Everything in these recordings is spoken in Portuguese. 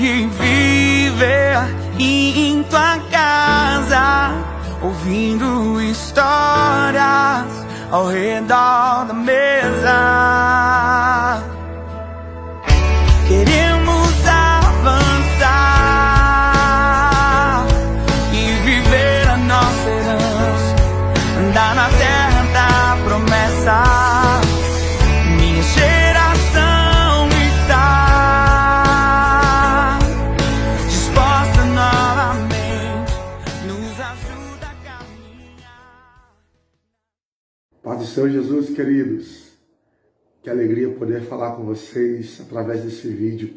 de viver em tua casa, ouvindo histórias ao redor da mesa. Senhor Jesus, queridos, que alegria poder falar com vocês através desse vídeo.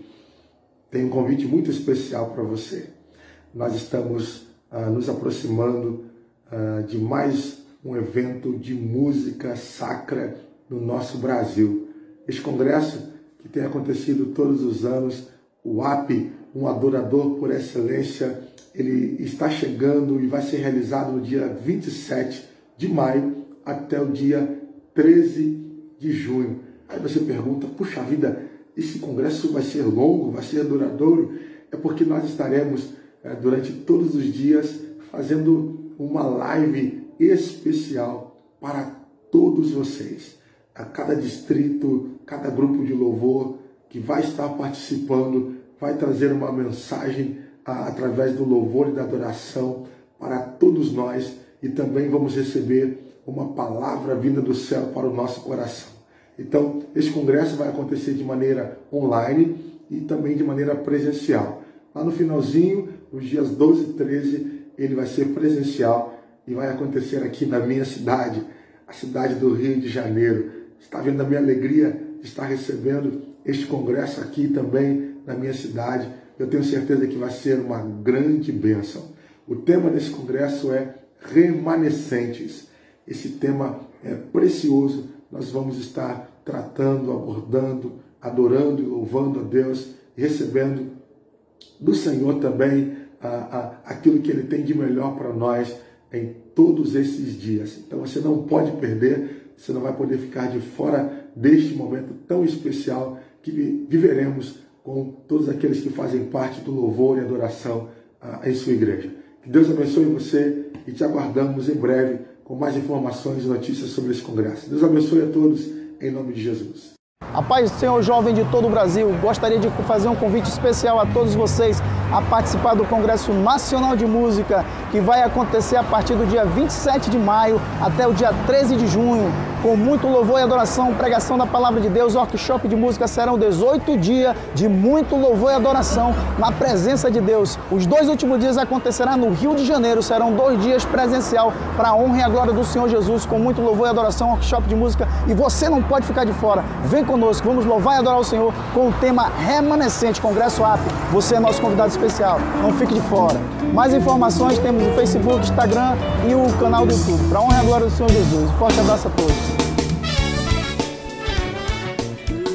Tem um convite muito especial para você. Nós estamos ah, nos aproximando ah, de mais um evento de música sacra no nosso Brasil. Este congresso que tem acontecido todos os anos, o AP, um adorador por excelência, ele está chegando e vai ser realizado no dia 27 de maio até o dia 13 de junho. Aí você pergunta, puxa vida, esse congresso vai ser longo, vai ser duradouro? É porque nós estaremos é, durante todos os dias fazendo uma live especial para todos vocês. A cada distrito, cada grupo de louvor que vai estar participando, vai trazer uma mensagem a, através do louvor e da adoração para todos nós e também vamos receber uma palavra vinda do céu para o nosso coração. Então, esse congresso vai acontecer de maneira online e também de maneira presencial. Lá no finalzinho, nos dias 12 e 13, ele vai ser presencial e vai acontecer aqui na minha cidade, a cidade do Rio de Janeiro. Está vendo a minha alegria de estar recebendo este congresso aqui também na minha cidade. Eu tenho certeza que vai ser uma grande bênção. O tema desse congresso é remanescentes esse tema é precioso. Nós vamos estar tratando, abordando, adorando e louvando a Deus, recebendo do Senhor também a, a, aquilo que Ele tem de melhor para nós em todos esses dias. Então você não pode perder, você não vai poder ficar de fora deste momento tão especial que viveremos com todos aqueles que fazem parte do louvor e adoração em sua igreja. Que Deus abençoe você e te aguardamos em breve com mais informações e notícias sobre esse congresso. Deus abençoe a todos, em nome de Jesus. A paz do Senhor jovem de todo o Brasil, gostaria de fazer um convite especial a todos vocês a participar do Congresso Nacional de Música, que vai acontecer a partir do dia 27 de maio até o dia 13 de junho com muito louvor e adoração, pregação da palavra de Deus, workshop de música. Serão 18 dias de muito louvor e adoração na presença de Deus. Os dois últimos dias acontecerá no Rio de Janeiro. Serão dois dias presencial para a honra e a glória do Senhor Jesus, com muito louvor e adoração, workshop de música. E você não pode ficar de fora. Vem conosco, vamos louvar e adorar o Senhor com o tema Remanescente Congresso AP. Você é nosso convidado especial. Não fique de fora. Mais informações temos no Facebook, Instagram e o canal do YouTube. Para honra e glória do Senhor Jesus. Forte abraço a todos.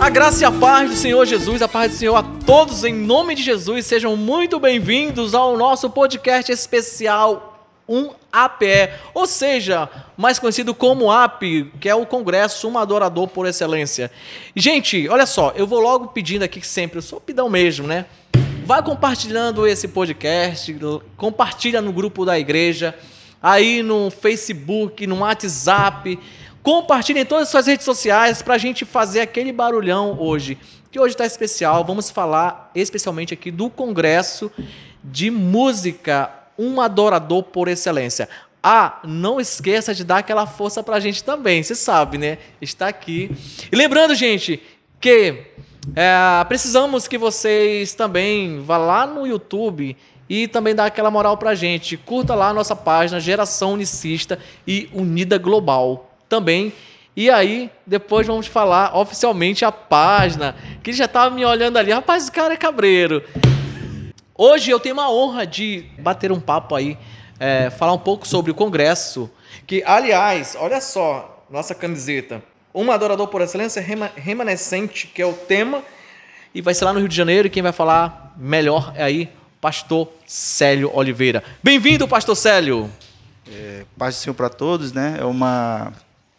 A graça e a paz do Senhor Jesus, a paz do Senhor a todos, em nome de Jesus, sejam muito bem-vindos ao nosso podcast especial 1 APE, ou seja, mais conhecido como AP, que é o Congresso Um Adorador por Excelência. Gente, olha só, eu vou logo pedindo aqui que sempre, eu sou pidão mesmo, né? Vai compartilhando esse podcast, compartilha no grupo da igreja, aí no Facebook, no WhatsApp, compartilha em todas as suas redes sociais para a gente fazer aquele barulhão hoje. Que hoje está especial, vamos falar especialmente aqui do Congresso de Música, um adorador por excelência. Ah, não esqueça de dar aquela força para a gente também, você sabe, né? Está aqui. E lembrando, gente, que é, precisamos que vocês também vá lá no YouTube e também dá aquela moral pra gente. Curta lá a nossa página Geração Unicista e Unida Global também. E aí, depois vamos falar oficialmente a página, que já tava tá me olhando ali, rapaz, o cara é cabreiro. Hoje eu tenho uma honra de bater um papo aí, é, falar um pouco sobre o Congresso, que, aliás, olha só, nossa camiseta um adorador por excelência remanescente, que é o tema, e vai ser lá no Rio de Janeiro, e quem vai falar melhor é aí pastor Célio Oliveira. Bem-vindo, pastor Célio! É, paz do Senhor para todos, né? É uma,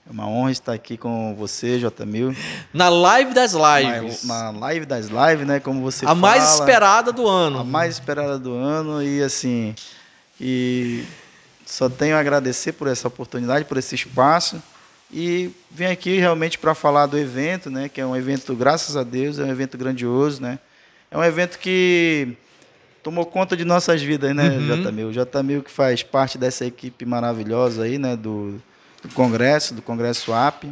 é uma honra estar aqui com você, Jmil. Na live das lives. Na, na, live das lives, né? Como você A fala, mais esperada do ano. A mais esperada do ano e assim... E só tenho a agradecer por essa oportunidade, por esse espaço e vim aqui realmente para falar do evento, né, que é um evento, graças a Deus, é um evento grandioso, né? É um evento que tomou conta de nossas vidas, né, uhum. J. O Jamil que faz parte dessa equipe maravilhosa aí, né, do, do Congresso, do Congresso AP,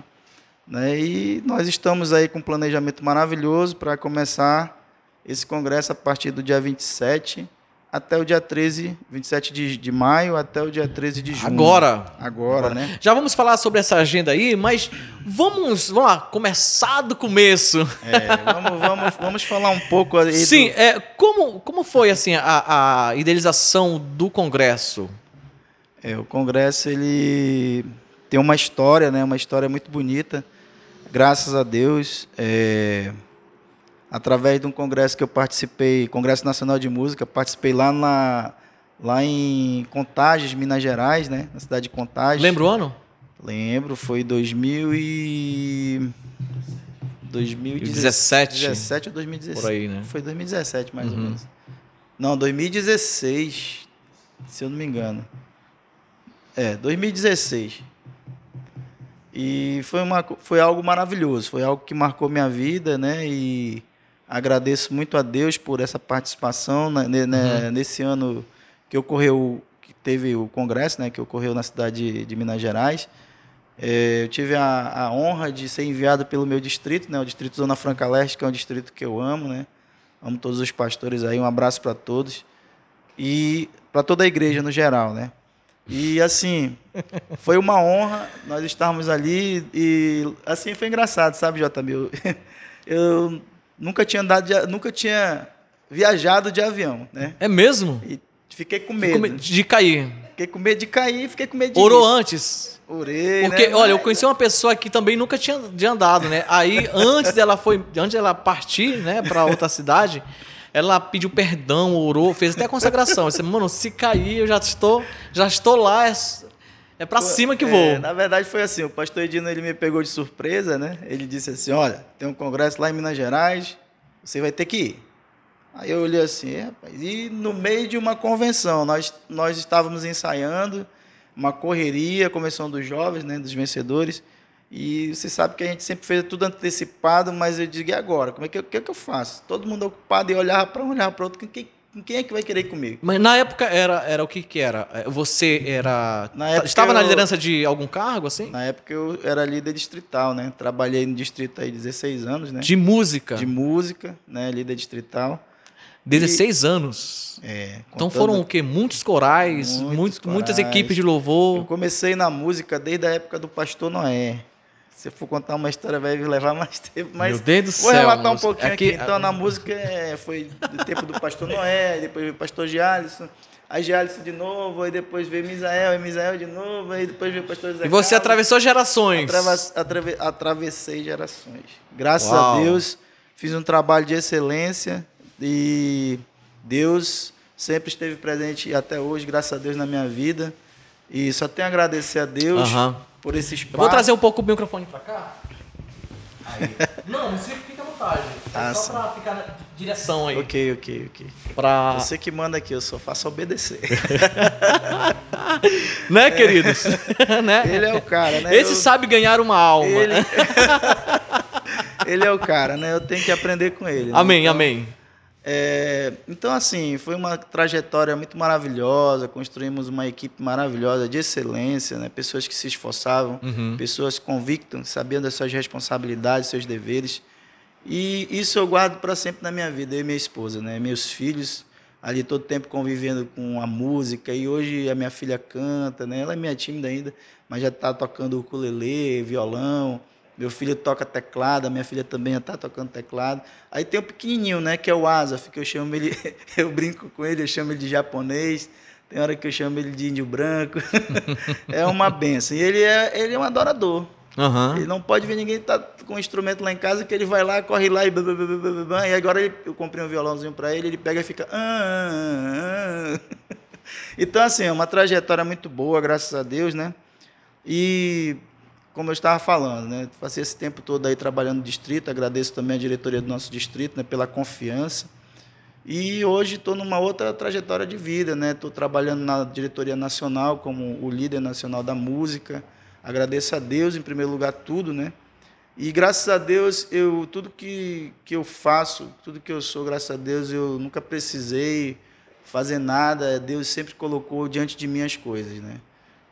né? E nós estamos aí com um planejamento maravilhoso para começar esse congresso a partir do dia 27 até o dia 13, 27 de, de maio até o dia 13 de junho. Agora. Agora, né? Já vamos falar sobre essa agenda aí, mas vamos, vamos lá, começar do começo. É, vamos, vamos, vamos falar um pouco aí. Sim, do... é, como, como foi assim a, a idealização do Congresso? É, o Congresso ele tem uma história, né? Uma história muito bonita. Graças a Deus. É através de um congresso que eu participei, Congresso Nacional de Música, participei lá na lá em Contagens, Minas Gerais, né, na cidade de Contagem. Lembra o ano? Lembro, foi 2000 e 2017. 2017 ou 2016? Por aí, né? Foi 2017, mais uhum. ou menos. Não, 2016, se eu não me engano. É, 2016. E foi, uma, foi algo maravilhoso, foi algo que marcou minha vida, né? E Agradeço muito a Deus por essa participação né, uhum. nesse ano que ocorreu, que teve o congresso, né, que ocorreu na cidade de, de Minas Gerais. É, eu tive a, a, honra de ser enviado pelo meu distrito, né, o distrito Zona Franca Leste, que é um distrito que eu amo, né? Amo todos os pastores aí, um abraço para todos e para toda a igreja no geral, né? E assim, foi uma honra nós estarmos ali e assim foi engraçado, sabe, JB? Eu, eu nunca tinha andado, de, nunca tinha viajado de avião, né? É mesmo? E fiquei com medo. Fiquei com de cair. Fiquei com medo de cair, fiquei com medo de Orou ir. antes. Orei, Porque, né? olha, eu conheci uma pessoa que também nunca tinha andado, né? Aí, antes dela foi, antes dela partir, né, para outra cidade, ela pediu perdão, orou, fez até a consagração. Eu disse, mano, se cair, eu já estou, já estou lá, é é para cima que vou. É, na verdade foi assim, o pastor Edino ele me pegou de surpresa, né? Ele disse assim, olha, tem um congresso lá em Minas Gerais, você vai ter que ir. Aí eu olhei assim, é, rapaz, e no meio de uma convenção, nós, nós estávamos ensaiando, uma correria, convenção dos jovens, né, dos vencedores, e você sabe que a gente sempre fez tudo antecipado, mas eu digo, e agora? Como é que, que, é que eu faço? Todo mundo ocupado e olhava para um, olhava para outro, quem, quem é que vai querer comigo? Mas na época era, era o que que era? É, você era. Na época estava eu, na liderança de algum cargo, assim? Na época eu era líder distrital, né? Trabalhei no distrito aí 16 anos, né? De música. De música, né? Líder distrital. 16 e, anos. É, então foram o quê? Muitos corais, muitos, muitos corais. muitas equipes de louvor. Eu comecei na música desde a época do Pastor Noé se for contar uma história, vai levar mais tempo. Mas Meu Deus do vou relatar um pouquinho aqui. É aqui. Então, na música é, foi do tempo do Pastor Noé, depois veio o Pastor Gialison, aí Gialison de novo, aí depois veio Misael, aí Misael de novo, aí depois veio o Pastor Zé E você Carlos. atravessou gerações. atrave, atravessei gerações. Graças Uau. a Deus, fiz um trabalho de excelência e Deus sempre esteve presente até hoje, graças a Deus, na minha vida. E só tenho a agradecer a Deus uhum. por esse espaço. vou trazer um pouco o microfone para cá. Aí. Não, não sei fica à vontade. É só para ficar na direção aí. Ok, ok, ok. Pra... Você que manda aqui, eu só faço obedecer. né, queridos? É. né? Ele é o cara, né? Esse eu... sabe ganhar uma alma. Ele... ele... é o cara, né? Eu tenho que aprender com ele. Né? Amém, né? então... amém. É, então, assim, foi uma trajetória muito maravilhosa. Construímos uma equipe maravilhosa de excelência, né? pessoas que se esforçavam, uhum. pessoas convictas, sabiam das suas responsabilidades, seus deveres. E isso eu guardo para sempre na minha vida, eu e minha esposa, né? meus filhos, ali todo tempo convivendo com a música. E hoje a minha filha canta, né? ela é minha tímida ainda, mas já está tocando ukulele, violão. Meu filho toca teclado, a minha filha também está tocando teclado. Aí tem o pequenininho, né, que é o Asaf, que eu chamo ele, eu brinco com ele, eu chamo ele de japonês. Tem hora que eu chamo ele de índio branco. é uma benção. E ele é, ele é um adorador. Uhum. Ele não pode ver ninguém tá com um instrumento lá em casa que ele vai lá, corre lá e blá, blá, blá, blá, blá, e agora ele, eu comprei um violãozinho para ele, ele pega e fica. Ah, ah, ah. Então assim, é uma trajetória muito boa, graças a Deus, né? E como eu estava falando, né? Passei esse tempo todo aí trabalhando no distrito, agradeço também a diretoria do nosso distrito, né, pela confiança. E hoje estou numa outra trajetória de vida, né? Estou trabalhando na diretoria nacional como o líder nacional da música. Agradeço a Deus em primeiro lugar tudo, né? E graças a Deus eu tudo que que eu faço, tudo que eu sou, graças a Deus eu nunca precisei fazer nada. Deus sempre colocou diante de mim as coisas, né?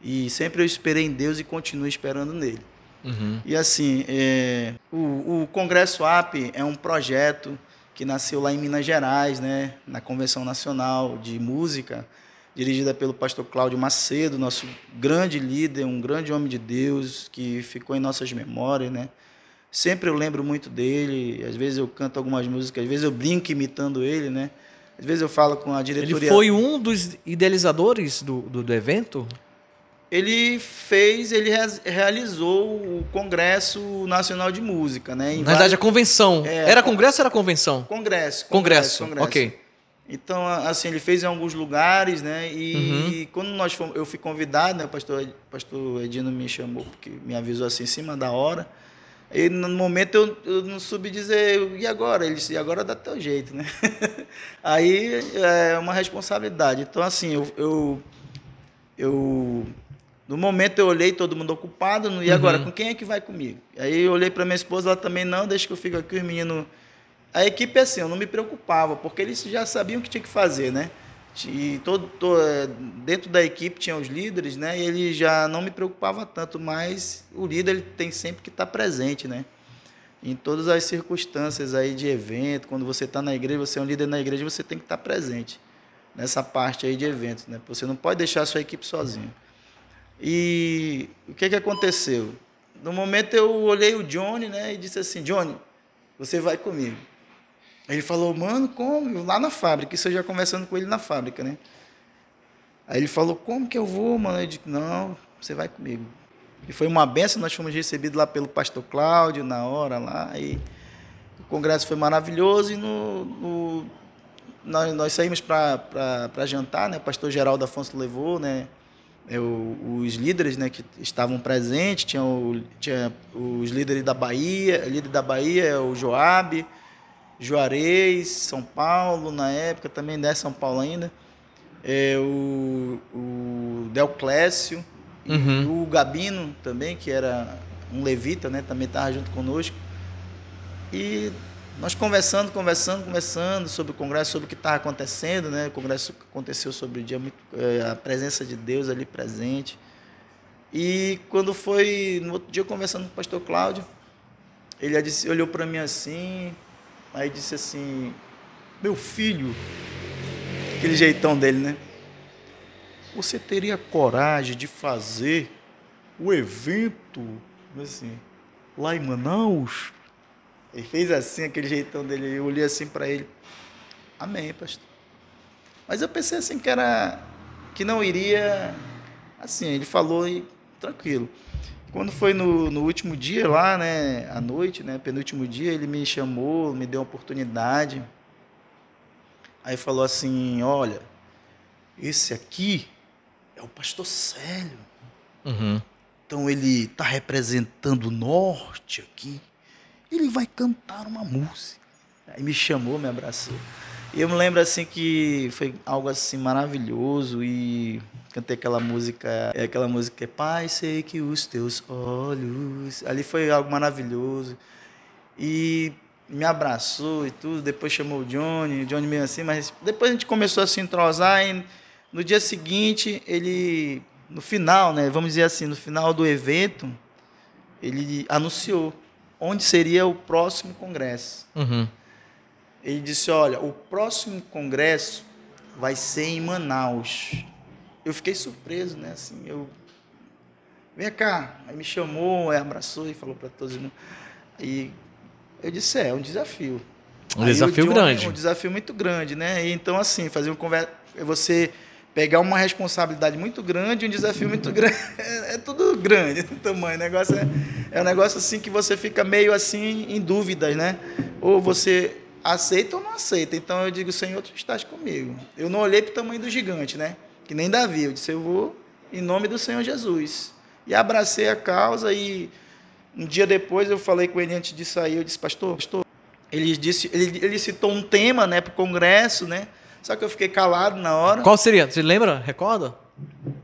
E sempre eu esperei em Deus e continuo esperando nele. Uhum. E assim, é, o, o Congresso AP é um projeto que nasceu lá em Minas Gerais, né, na Convenção Nacional de Música, dirigida pelo pastor Cláudio Macedo, nosso grande líder, um grande homem de Deus que ficou em nossas memórias, né? Sempre eu lembro muito dele, às vezes eu canto algumas músicas, às vezes eu brinco imitando ele, né? Às vezes eu falo com a diretoria. Ele foi um dos idealizadores do, do, do evento? ele fez, ele realizou o Congresso Nacional de Música, né? Em Na verdade, vários... a convenção. É, era congresso ou era convenção? Congresso. Congresso, congresso, congresso. ok. Então, assim, ele fez em alguns lugares, né? E, uhum. quando nós fomos, eu fui convidado, né? O pastor, pastor Edino me chamou, porque me avisou assim, em cima da hora. E no momento eu, eu não soube dizer, e agora? Ele disse, e agora dá teu jeito, né? Aí é, é uma responsabilidade. Então, assim, eu, eu, eu no momento eu olhei, todo mundo ocupado, e uhum. agora, uhum. com quem é que vai comigo? Aí eu olhei para minha esposa, ela também, não, deixa que eu fico aqui, os meninos... A equipe, é assim, eu não me preocupava, porque eles já sabiam o que tinha que fazer, né? E todo, todo, é, dentro da equipe tinha os líderes, né? E ele já não me preocupava tanto, mas o líder ele tem sempre que estar tá presente, né? Em todas as circunstâncias aí de evento, quando você está na igreja, você é um líder na igreja, você tem que estar tá presente nessa parte aí de eventos, né? Você não pode deixar a sua equipe sozinha. E o que, é que aconteceu? No momento eu olhei o Johnny né, e disse assim: Johnny, você vai comigo. Ele falou, mano, como? Lá na fábrica, isso eu já conversando com ele na fábrica, né? Aí ele falou, como que eu vou, mano? Eu disse, não, você vai comigo. E foi uma benção, nós fomos recebidos lá pelo pastor Cláudio, na hora lá, e o congresso foi maravilhoso, e no, no nós, nós saímos para jantar, né? O pastor Geraldo Afonso levou, né? eu, é, os líderes né, que estavam presentes, tinha, o, tinha os líderes da Bahia, o líder da Bahia é o Joab, Juarez, São Paulo, na época também, né, São Paulo ainda, é, o, o Clécio, uhum. o Gabino também, que era um levita, né, também estava junto conosco, e nós conversando, conversando, conversando sobre o Congresso, sobre o que estava tá acontecendo, né? O Congresso aconteceu sobre o dia, eh, a presença de Deus ali presente. E quando foi no outro dia conversando com o pastor Cláudio, ele disse, olhou para mim assim, aí disse assim: Meu filho, aquele jeitão dele, né? Você teria coragem de fazer o evento assim, lá em Manaus? Ele fez assim, aquele jeitão dele. Eu olhei assim para ele. Amém, pastor. Mas eu pensei assim que era que não iria assim, ele falou e tranquilo. Quando foi no, no último dia lá, né, à noite, né, penúltimo dia, ele me chamou, me deu uma oportunidade. Aí falou assim: "Olha, esse aqui é o pastor Célio. Uhum. Então ele está representando o norte aqui ele vai cantar uma música. Aí me chamou, me abraçou. E eu me lembro assim que foi algo assim maravilhoso e cantei aquela música, é, aquela música é Pai, sei que os teus olhos. Ali foi algo maravilhoso. E me abraçou e tudo, depois chamou o Johnny, o Johnny meio assim, mas depois a gente começou a se entrosar e no dia seguinte ele no final, né, vamos dizer assim, no final do evento, ele anunciou onde seria o próximo congresso. Uhum. Ele disse: Olha, o próximo congresso vai ser em Manaus. Eu fiquei surpreso, né? Assim, eu. Vem cá. Aí me chamou, abraçou e falou para todos. E eu disse: É, é um desafio. Um Aí desafio grande. Um, um desafio muito grande, né? E, então, assim, fazer um conversa. Você pegar uma responsabilidade muito grande, um desafio muito grande. É, é, tudo grande é tamanho. O negócio é, é um negócio assim que você fica meio assim em dúvidas, né? Ou você aceita ou não aceita. Então eu digo, Senhor, tu estás comigo. Eu não olhei para o tamanho do gigante, né? Que nem Davi. Eu disse, eu vou em nome do Senhor Jesus. E abracei a causa e um dia depois eu falei com ele antes de sair, eu disse, pastor, pastor, ele, disse, ele, ele citou um tema né, para o congresso, né? Só que eu fiquei calado na hora. Qual seria? Você lembra? Recorda?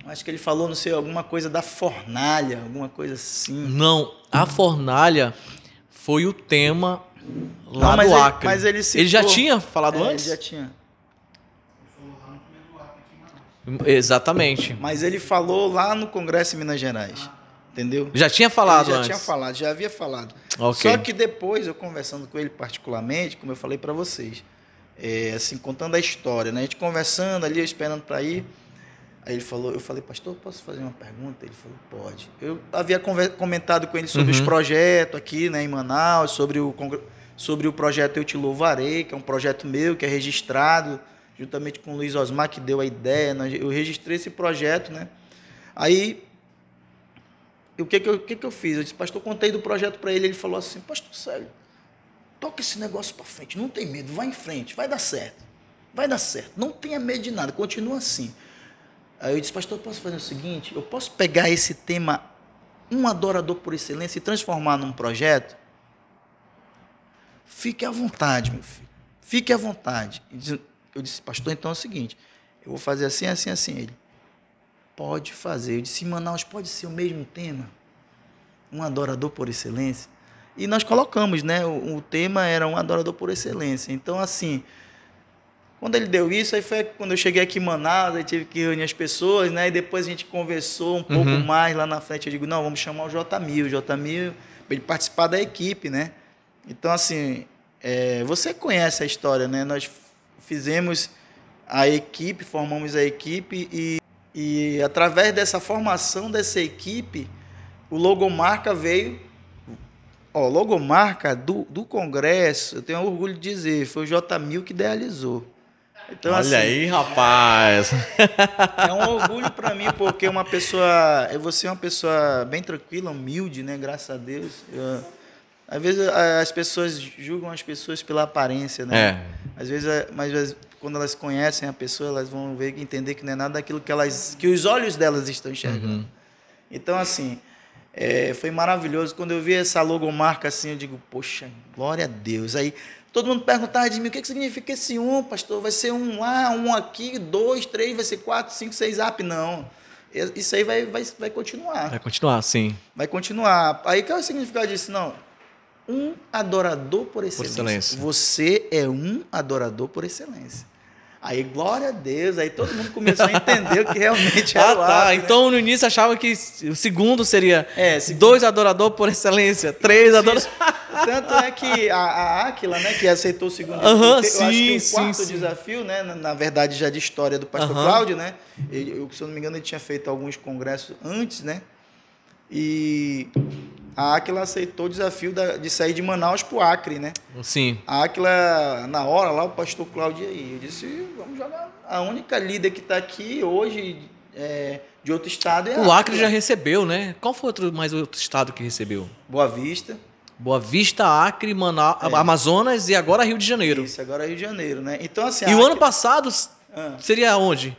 Acho que ele falou, não sei, alguma coisa da fornalha, alguma coisa assim. Não, a fornalha foi o tema lá não, do Acre. Ele, mas ele, ele já tinha falado é, antes? Ele já tinha. Exatamente. Mas ele falou lá no Congresso em Minas Gerais. Entendeu? Já tinha falado ele já antes. tinha falado, já havia falado. Okay. Só que depois, eu conversando com ele particularmente, como eu falei para vocês, é, assim, contando a história, né? A gente conversando ali, esperando para ir. Aí ele falou, eu falei, pastor, posso fazer uma pergunta? Ele falou, pode. Eu havia comentado com ele sobre uhum. os projetos aqui, né, em Manaus, sobre o sobre o projeto Eu Te Louvarei, que é um projeto meu que é registrado juntamente com o Luiz Osmar que deu a ideia. Eu registrei esse projeto, né? Aí o que que eu, o que que eu fiz? Eu disse, pastor, contei do projeto para ele. Ele falou assim, pastor, sério? Toca esse negócio para frente, não tem medo, vai em frente, vai dar certo. Vai dar certo. Não tenha medo de nada, continua assim. Aí eu disse, pastor, eu posso fazer o seguinte? Eu posso pegar esse tema, um adorador por excelência, e transformar num projeto? Fique à vontade, meu filho. Fique à vontade. Eu disse, pastor, então é o seguinte: eu vou fazer assim, assim, assim. Ele, pode fazer. Eu disse, Manaus, pode ser o mesmo tema? Um adorador por excelência? E nós colocamos, né? O, o tema era um adorador por excelência. Então, assim, quando ele deu isso, aí foi quando eu cheguei aqui em Manaus, aí tive que reunir as pessoas, né? E depois a gente conversou um uhum. pouco mais lá na frente. Eu digo, não, vamos chamar o J1000, o J1000, para ele participar da equipe, né? Então, assim, é, você conhece a história, né? Nós fizemos a equipe, formamos a equipe e, e através dessa formação dessa equipe, o logomarca veio ó, logomarca do, do Congresso, eu tenho orgulho de dizer, foi o J. Mil que idealizou. Então, Olha assim, aí, rapaz! É, é um orgulho para mim, porque uma pessoa. Você é uma pessoa bem tranquila, humilde, né? Graças a Deus. Eu, às vezes as pessoas julgam as pessoas pela aparência, né? É. Às vezes, mas quando elas conhecem a pessoa, elas vão ver entender que não é nada daquilo que elas. que os olhos delas estão enxergando. Uhum. Então, assim, é, foi maravilhoso. Quando eu vi essa logomarca assim, eu digo, poxa, glória a Deus. Aí todo mundo perguntava de mim, o que, que significa esse um, pastor? Vai ser um lá, um aqui, dois, três, vai ser quatro, cinco, seis app? Não. Isso aí vai, vai, vai continuar. Vai continuar, sim. Vai continuar. Aí qual é o significado disso? Não. Um adorador por excelência. Por excelência. Você é um adorador por excelência. Aí, glória a Deus, aí todo mundo começou a entender o que realmente era ah, o tá. né? Então, no início, achava que o segundo seria é, segundo. dois adoradores por excelência, três adoradores... Tanto é que a, a Aquila, né, que aceitou o segundo uh -huh, desafio, eu sim, acho que o quarto sim, desafio, né, na, na, verdade, já de história do pastor uh -huh. Cláudio, né, eu, se eu não me engano, ele tinha feito alguns congressos antes, né, e a Aquila aceitou o desafio da, de sair de Manaus para o Acre, né? Sim. A Aquila, na hora lá, o pastor Cláudio aí, eu disse, vamos jogar. A única líder que está aqui hoje é, de outro estado é O Acre já recebeu, né? Qual foi outro, mais outro estado que recebeu? Boa Vista. Boa Vista, Acre, Manaus, é. Amazonas e agora Rio de Janeiro. Isso, agora Rio de Janeiro, né? Então, assim, e Acre... o ano passado ah. seria onde?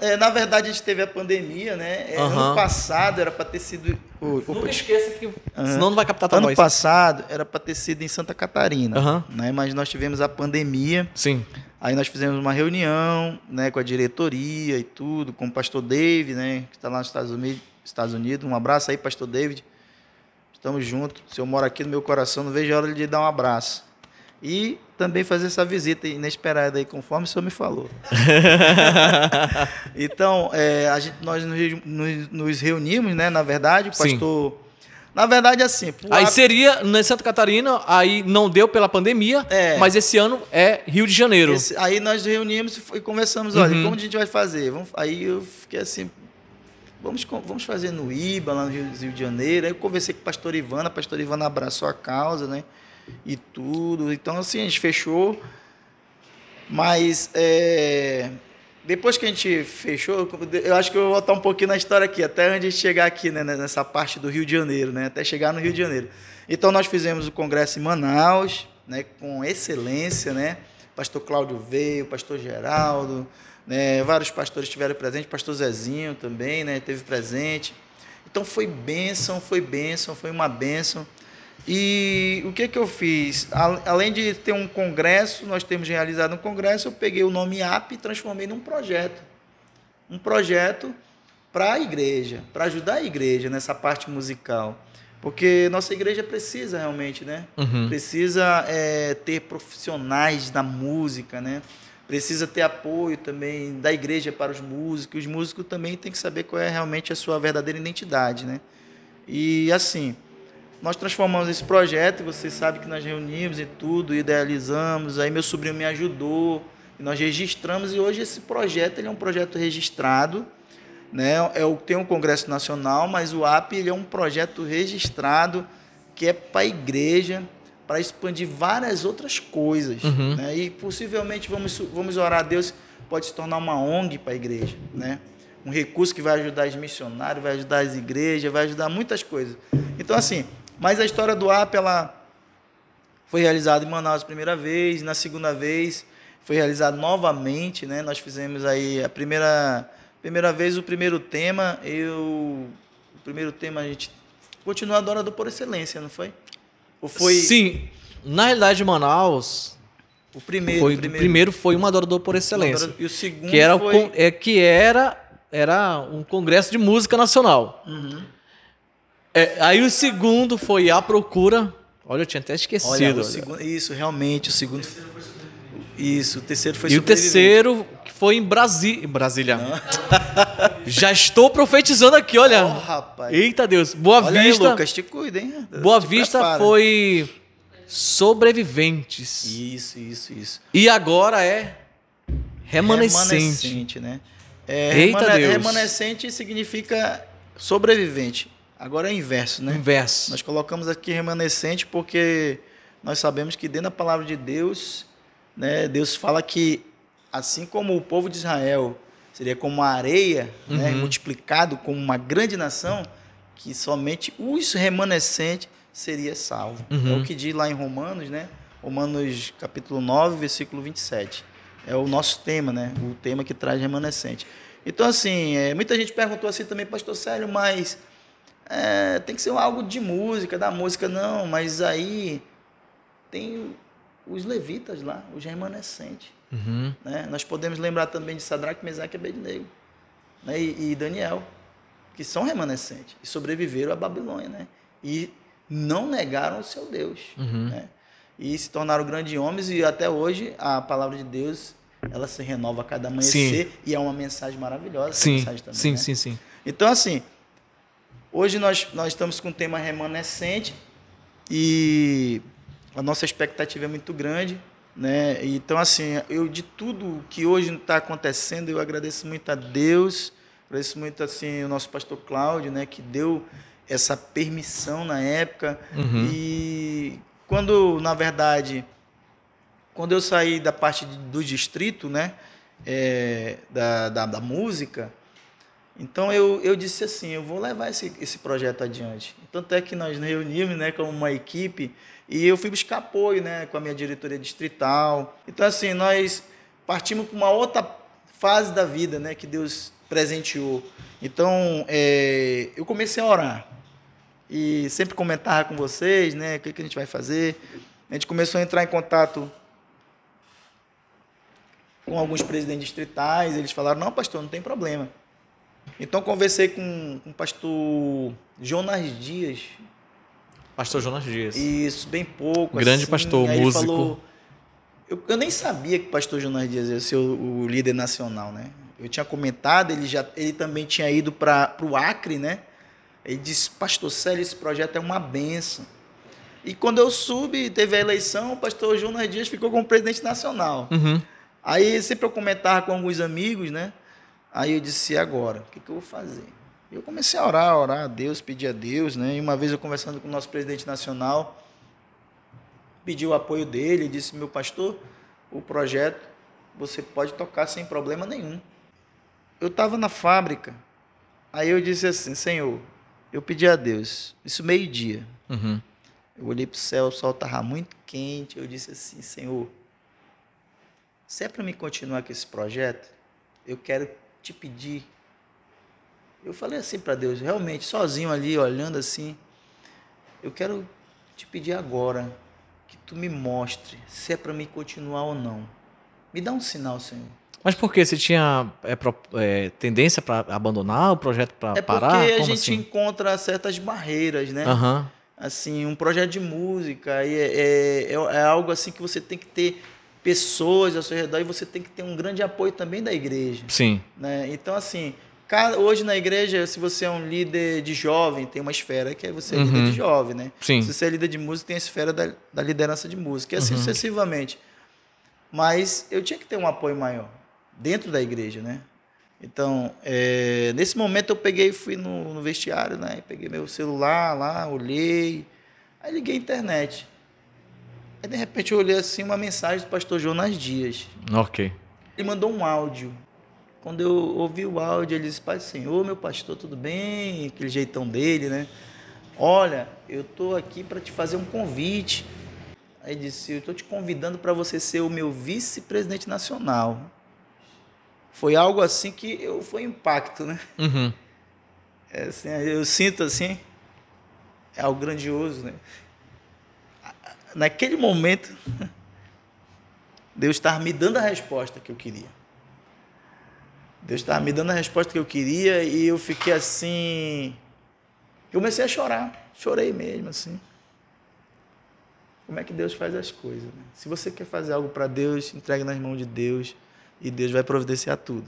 É, na verdade, a gente teve a pandemia, né? É, Ano passado era para ter sido. Ui, Nunca esqueça que. Senão não vai captar Ano voz. passado era para ter sido em Santa Catarina, né? mas nós tivemos a pandemia. Sim. Aí nós fizemos uma reunião né, com a diretoria e tudo, com o pastor David, né? Que está lá nos Estados Unidos, Estados Unidos. Um abraço aí, pastor David. Estamos juntos. Se eu moro aqui no meu coração, não vejo a hora de dar um abraço e também fazer essa visita inesperada aí, conforme o senhor me falou. então, é, a gente, nós nos, nos, reunimos, né? Na verdade, o pastor. Sim. Na verdade, assim. Aí hábito... seria em né, Santa Catarina, aí não deu pela pandemia, é. mas esse ano é Rio de Janeiro. Esse, aí nós reunimos e conversamos, olha, uhum. como a gente vai fazer? Vamos, aí eu fiquei assim, vamos, vamos fazer no IBA, lá no Rio, de Janeiro. Aí eu conversei com o pastor Ivana, a pastora Ivana abraçou a causa, né? e tudo. Então, assim, a gente fechou. Mas é, depois que a gente fechou, eu acho que eu vou voltar um pouquinho na história aqui, até onde a gente chegar aqui, né, né, nessa parte do Rio de Janeiro, né, até chegar no Rio de Janeiro. Então, nós fizemos o congresso em Manaus, né, com excelência, né? Pastor Cláudio veio, pastor Geraldo, né, vários pastores tiveram presente, pastor Zezinho também, né, teve presente. Então foi bênção, foi bênção, foi uma bênção. E o que, é que eu fiz? Além de ter um congresso, nós temos realizado um congresso, eu peguei o nome AP e transformei num projeto. Um projeto para a igreja, para ajudar a igreja nessa parte musical. Porque nossa igreja precisa realmente, né? Uhum. Precisa é, ter profissionais da música, né? Precisa ter apoio também da igreja para os músicos. Os músicos também têm que saber qual é realmente a sua verdadeira identidade, né? E assim, nós transformamos esse projeto, você sabe que nós reunimos e tudo, idealizamos, aí meu sobrinho me ajudou, e nós registramos e hoje esse projeto ele é um projeto registrado, né? É tem um congresso nacional, mas o AP ele é um projeto registrado que é para a igreja, para expandir várias outras coisas, uhum. né? E possivelmente vamos vamos orar a Deus pode se tornar uma ONG para a igreja, né? Um recurso que vai ajudar os missionários, vai ajudar as igrejas, vai ajudar muitas coisas. Então assim, mas a história do app, ela foi realizada em Manaus a primeira vez, na segunda vez foi realizada novamente, né? Nós fizemos aí a primeira primeira vez o primeiro tema, eu o primeiro tema a gente continuou adorador por excelência, não foi? Ou foi Sim. Na realidade, Manaus o primeiro, foi, o primeiro. foi um adorador por excelência. Adorador, e o segundo que era foi... é que era era um congresso de música nacional. Uhum. É, aí o segundo foi A Procura. Olha, eu tinha até esquecido. Olha, Segundo, isso, realmente, o segundo. Isso, o terceiro foi E o terceiro foi em Brasi... Brasília. Já estou profetizando aqui, olha. Oh, rapaz. Eita Deus. Boa olha Vista. Aí, Lucas, te cuida, hein? Boa te Vista prepara. foi Sobreviventes. Isso, isso, isso. E agora é Remanescente. Remanescente, né? É, Eita remane... Deus. Remanescente significa sobrevivente. Agora é inverso, né? Inverso. Nós colocamos aqui remanescente porque nós sabemos que dentro da palavra de Deus, né, Deus fala que assim como o povo de Israel seria como a areia, né, uhum. né, multiplicado como uma grande nação, que somente os remanescentes seria salvo. Uhum. É o uhum. que diz lá em Romanos, né? Romanos capítulo 9, versículo 27. É o nosso tema, né? O tema que traz remanescente. Então, assim, é, muita gente perguntou assim também, pastor Célio, mas é, tem que ser algo de música, da música, não, mas aí tem os levitas lá, os remanescentes. Uhum. Né? Nós podemos lembrar também de Sadraque, Mesaque e Abednego, né? e, e Daniel, que são remanescentes e sobreviveram à Babilônia, né? E não negaram o seu Deus, uhum. né? E se tornaram grandes homens e até hoje a palavra de Deus ela se renova a cada amanhecer sim. e é uma mensagem maravilhosa. Sim, mensagem também, sim, né? sim, sim. Então assim, Hoje nós, nós estamos com um tema remanescente e a nossa expectativa é muito grande. Né? Então, assim, eu de tudo que hoje está acontecendo, eu agradeço muito a Deus, agradeço muito assim o nosso pastor Cláudio, né, que deu essa permissão na época. Uhum. E quando, na verdade, quando eu saí da parte do distrito, né, é, da, da, da música, então eu, eu disse assim, eu vou levar esse, esse projeto adiante. Tanto é que nós reunimos né, como uma equipe e eu fui buscar apoio né, com a minha diretoria distrital. Então assim, nós partimos para uma outra fase da vida né, que Deus presenteou. Então é, eu comecei a orar e sempre comentava com vocês né, o que, que a gente vai fazer. A gente começou a entrar em contato com alguns presidentes distritais, eles falaram, não pastor, não tem problema então conversei com, o pastor Jonas Dias. Pastor Jonas Dias. Isso, bem pouco. Grande assim. pastor, Aí músico. Falou, eu, eu, nem sabia que o pastor Jonas Dias ia ser o, o, líder nacional, né? Eu tinha comentado, ele, já, ele também tinha ido para o Acre, né? Ele disse, pastor Célio, esse projeto é uma benção. E quando eu subi, teve a eleição, o pastor Jonas Dias ficou como presidente nacional. Uhum. Aí sempre eu comentava com alguns amigos, né? Aí eu disse, e agora? O que, que eu vou fazer? Eu comecei a orar, a orar a Deus, pedir a Deus, né? E uma vez eu conversando com o nosso presidente nacional, pedi o apoio dele, disse, meu pastor, o projeto você pode tocar sem problema nenhum. Eu estava na fábrica, aí eu disse assim, Senhor, eu pedi a Deus, isso meio-dia. Uhum. Eu olhei para o céu, o sol estava muito quente, eu disse assim, Senhor, se é para me continuar com esse projeto, eu quero te pedir. Eu falei assim para Deus, realmente, sozinho ali, olhando assim, eu quero te pedir agora que tu me mostre se é para mim continuar ou não. Me dá um sinal, Senhor. Mas por que? Você tinha é, é, tendência para abandonar o projeto para é parar? Porque a Como gente assim? encontra certas barreiras, né? Uhum. Assim, um projeto de música é, é, é, é algo assim que você tem que ter pessoas ao seu redor e você tem que ter um grande apoio também da igreja. Sim. Né? Então, assim, hoje na igreja, se você é um líder de jovem, tem uma esfera que é você uhum. líder de uhum. jovem, né? Sim. Se você é líder de música, tem a esfera da, da liderança de música, e assim uhum. sucessivamente. Mas eu tinha que ter um apoio maior dentro da igreja, né? Então, é, nesse momento eu peguei, fui no, no vestiário, né? Peguei meu celular lá, olhei, aí liguei a internet. Aí de repente eu olhei assim uma mensagem do pastor Jonas Dias. Ok. Ele mandou um áudio. Quando eu ouvi o áudio, ele disse, Pai Senhor, meu pastor, tudo bem? Aquele jeitão dele, né? Olha, eu tô aqui para te fazer um convite. Aí disse, eu estou te convidando para você ser o meu vice-presidente nacional. Foi algo assim que eu, foi impacto, né? Uhum. É assim, eu sinto assim, é algo grandioso, né? naquele momento, Deus estava me dando a resposta que eu queria. Deus estava me dando a resposta que eu queria e eu fiquei assim. Eu comecei a chorar, chorei mesmo assim. Como é que Deus faz as coisas? Né? Se você quer fazer algo para Deus, entregue nas mãos de Deus e Deus vai providenciar tudo.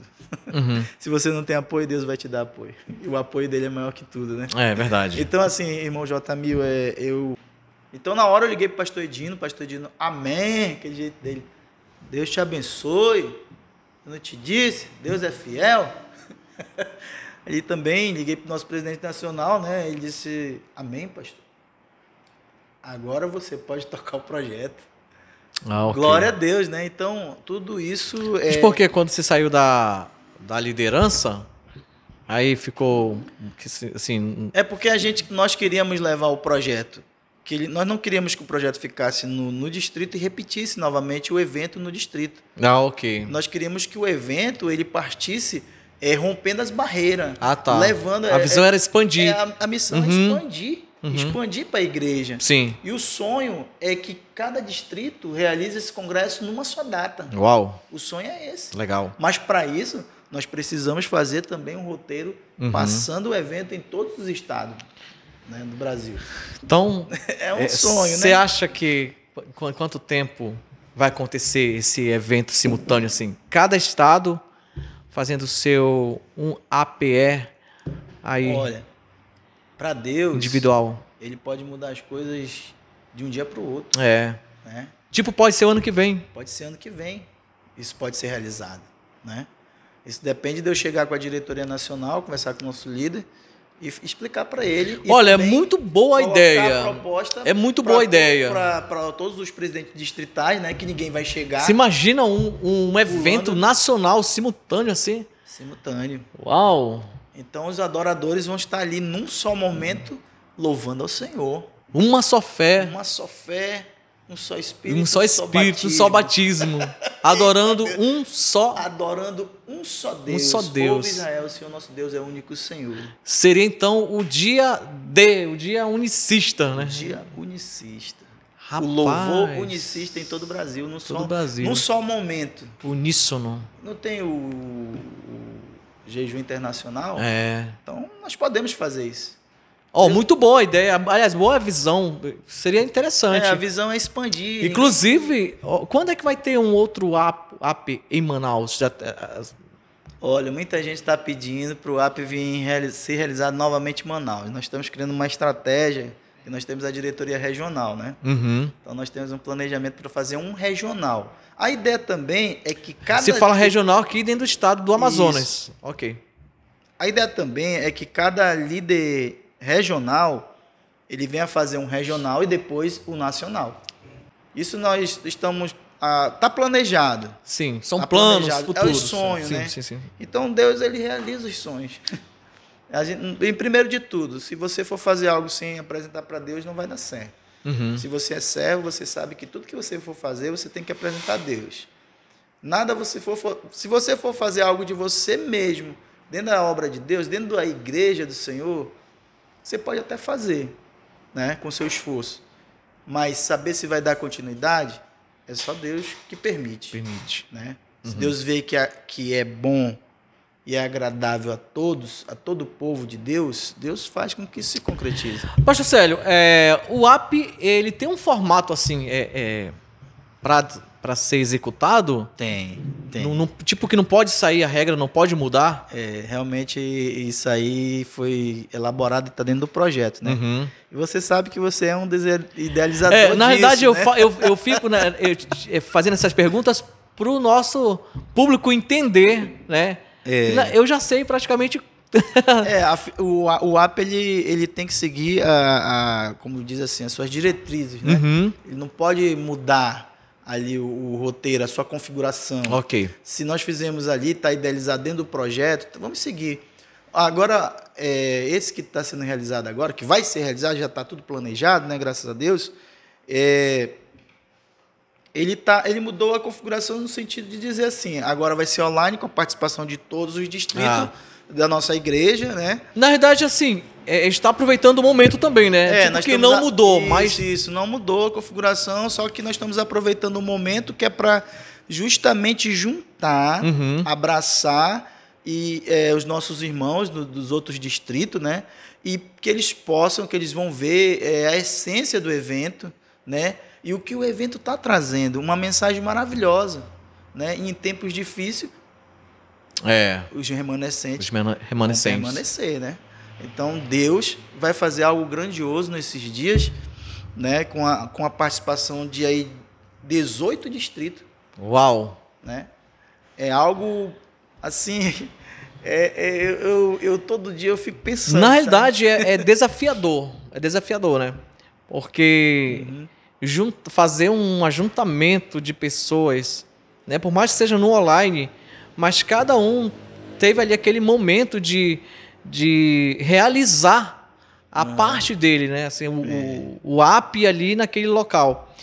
Uhum. Se você não tem apoio, Deus vai te dar apoio. E o apoio dele é maior que tudo, né? É, é verdade. Então, assim, irmão J. Mil, é, eu então, na hora eu liguei para o pastor Edino, o pastor Edino, amém, aquele jeito dele. Deus te abençoe. Eu não te disse, Deus é fiel. Ele também liguei para o nosso presidente nacional, né? Ele disse, amém, pastor. Agora você pode tocar o projeto. Ah, okay. Glória a Deus, né? Então, tudo isso é. Mas porque quando você saiu da, da liderança, aí ficou assim. É porque a gente, nós queríamos levar o projeto que ele, nós não queríamos que o projeto ficasse no, no, distrito e repetisse novamente o evento no distrito. Ah, ok. Nós queríamos que o evento ele partisse é, rompendo as barreiras. Ah, tá. Levando a é, visão é, era expandir. É, a, a, missão uhum. é expandir. Uhum. Expandir para a igreja. Sim. E o sonho é que cada distrito realize esse congresso numa só data. Uau! O sonho é esse. Legal. Mas para isso, nós precisamos fazer também um roteiro uhum. passando o evento em todos os estados né, no Brasil. Então, é um é, sonho, Você né? acha que quanto tempo vai acontecer esse evento simultâneo assim? Cada estado fazendo seu um APE aí. Olha, para Deus, individual. Ele pode mudar as coisas de um dia para o outro. É. Né? Tipo, pode ser ano que vem. Pode ser ano que vem. Isso pode ser realizado, né? Isso depende de eu chegar com a diretoria nacional, conversar com o nosso líder e explicar para ele. Olha, é muito boa a ideia. Proposta é muito boa a ideia. Para todos os presidentes distritais, né? Que ninguém vai chegar. Se imagina um, um evento nacional simultâneo assim? Simultâneo. Uau! Então os adoradores vão estar ali num só momento louvando ao Senhor. Uma só fé. Uma só fé. Um só espírito, um só, espírito, só batismo. Um só batismo adorando um só. Adorando um só Deus. Um só Deus. Ouve Israel, o Senhor nosso Deus é o único Senhor. Seria então o dia D, o dia unicista, né? O dia unicista. Rapaz, o louvor unicista em todo o Brasil, num todo só, Brasil. Num só momento. Uníssono. Não tem o, o jejum internacional? É. Então nós podemos fazer isso. Ó, oh, muito boa a ideia. Aliás, boa a visão. Seria interessante. É, a visão é expandir. Inclusive, quando é que vai ter um outro app, app em Manaus? Já, eh, eh, Olha, muita gente está pedindo para o app vir se ser realizado novamente em Manaus. Nós estamos criando uma estratégia e nós temos a diretoria regional, né? Uhum. Então nós temos um planejamento para fazer um regional. A ideia também é que cada. Se fala regional aqui dentro do estado do Amazonas. Isso. Ok. A ideia também é que cada líder regional, ele vem a fazer um regional e depois o nacional. Isso nós estamos ah, tá planejado. Sim, são tá planos futuros. É o né? sonho, sim, né? Sim, sim. Então Deus ele realiza os sonhos. Gente, primeiro de tudo, se você for fazer algo sem apresentar para Deus, não vai dar certo. Uhum. Se você é servo, você sabe que tudo que você for fazer, você tem que apresentar a Deus. Nada você for, for se você for fazer algo de você mesmo dentro da obra de Deus, dentro da igreja do Senhor, você pode até fazer, né, com seu esforço. Mas saber se vai dar continuidade é só Deus que permite. Permite, né? Uhum. Se Deus vê que, que é bom e é agradável a todos, a todo o povo de Deus, Deus faz com que isso se concretize. Pastor Célio, é, o app ele tem um formato assim é, é para ser executado? Tem. Não, não, tipo que não pode sair a regra, não pode mudar? É, realmente isso aí foi elaborado e está dentro do projeto, né? Uhum. E você sabe que você é um idealizador é, Na verdade, né? eu, eu, eu fico né, eu, fazendo essas perguntas para o nosso público entender, né? É. Eu já sei praticamente é, a, o, o app ele, ele tem que seguir a, a, como diz assim, as suas diretrizes, né? Uhum. Ele não pode mudar ali o, o, roteiro, a sua configuração. Ok. Se nós fizemos ali, está idealizado dentro do projeto, então vamos seguir. Agora, é, esse que está sendo realizado agora, que vai ser realizado, já está tudo planejado, né? Graças a Deus. É, ele, tá, ele mudou a configuração no sentido de dizer assim, agora vai ser online com a participação de todos os distritos. Ah da nossa igreja, né? Na verdade, assim, é, está aproveitando o momento também, né? É, tipo que não a... mudou, isso, mas isso não mudou a configuração, só que nós estamos aproveitando o momento que é para justamente juntar, uhum. abraçar e é, os nossos irmãos do, dos outros distritos, né? E que eles possam, que eles vão ver é, a essência do evento, né? E o que o evento está trazendo, uma mensagem maravilhosa, né? E em tempos difíceis, é. Os remanescentes. Os remanescentes. Permanecer, né? Então Deus vai fazer algo grandioso nesses dias, né? Com a, com a participação de aí 18 distritos. Uau! Né? É algo assim. É, é, eu, eu todo dia eu fico pensando. Na realidade é, é, desafiador, é desafiador, né? Porque uhum. junto, fazer um ajuntamento de pessoas, né? Por mais que seja no online, mas cada um teve ali aquele momento de, de realizar a ah. parte dele, né? Assim, o, é. o app ali naquele local.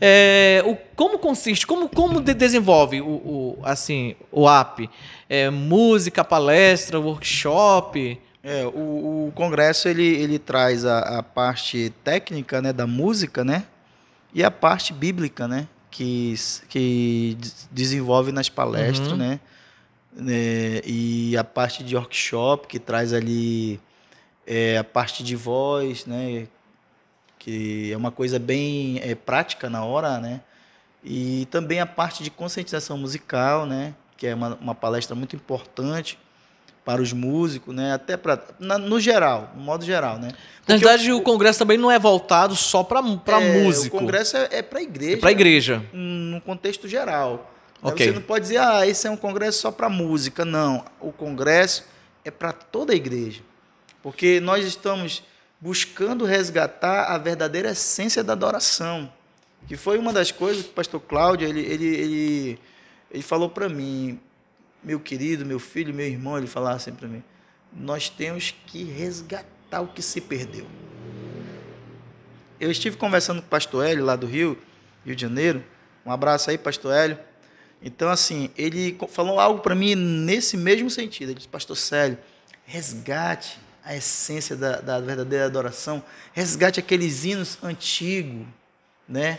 É, o, como consiste, como, como de desenvolve o, o, assim, o app? É, música, palestra, workshop? É, o, o congresso ele, ele traz a, a parte técnica né, da música né, e a parte bíblica, né? que, que desenvolve nas palestras, uhum. né? É, e a parte de workshop que traz ali é, a parte de voz, né? Que é uma coisa bem é, prática na hora, né? E também a parte de conscientização musical, né? Que é uma, uma palestra muito importante para os músicos, né? Até para no geral, no modo geral, né? Porque Na verdade, o Congresso também não é voltado só para para é, músico. O Congresso é, é para igreja. É para igreja. No né? contexto geral. Okay. Você não pode dizer, ah, esse é um congresso só para música. Não, o congresso é para toda a igreja. Porque nós estamos buscando resgatar a verdadeira essência da adoração. Que foi uma das coisas que o pastor Cláudio, ele, ele, ele falou para mim, meu querido, meu filho, meu irmão, ele falava assim para mim: nós temos que resgatar o que se perdeu. Eu estive conversando com o pastor Hélio lá do Rio, Rio de Janeiro. Um abraço aí, pastor Hélio. Então, assim, ele falou algo para mim nesse mesmo sentido. Ele disse, pastor Célio, resgate a essência da, da verdadeira adoração, resgate aqueles hinos antigos, né?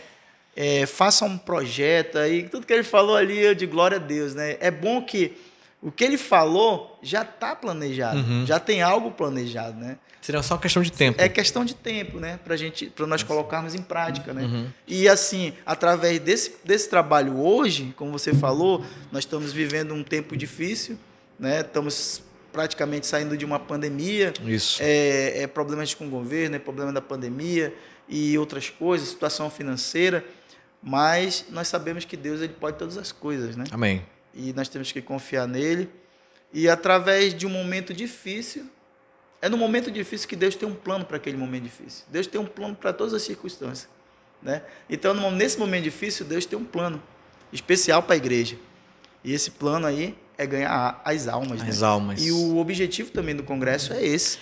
é, faça um projeto aí, tudo que ele falou ali, eu de glória a Deus, né? É bom que o que ele falou já está planejado, uhum. já tem algo planejado, né? Seria só questão de tempo. É questão de tempo, né? Para gente, para nós colocarmos em prática, né? Uhum. E assim, através desse, desse trabalho hoje, como você falou, nós estamos vivendo um tempo difícil, né? Estamos praticamente saindo de uma pandemia. Isso. É, é problemas com o governo, é problema da pandemia e outras coisas, situação financeira mas nós sabemos que Deus ele pode todas as coisas, né? Amém. E nós temos que confiar nele. E através de um momento difícil, é no momento difícil que Deus tem um plano para aquele momento difícil. Deus tem um plano para todas as circunstâncias, né? Então, nesse momento difícil, Deus tem um plano especial para a igreja. E esse plano aí é ganhar as almas, as né? almas. E o objetivo também do congresso é esse.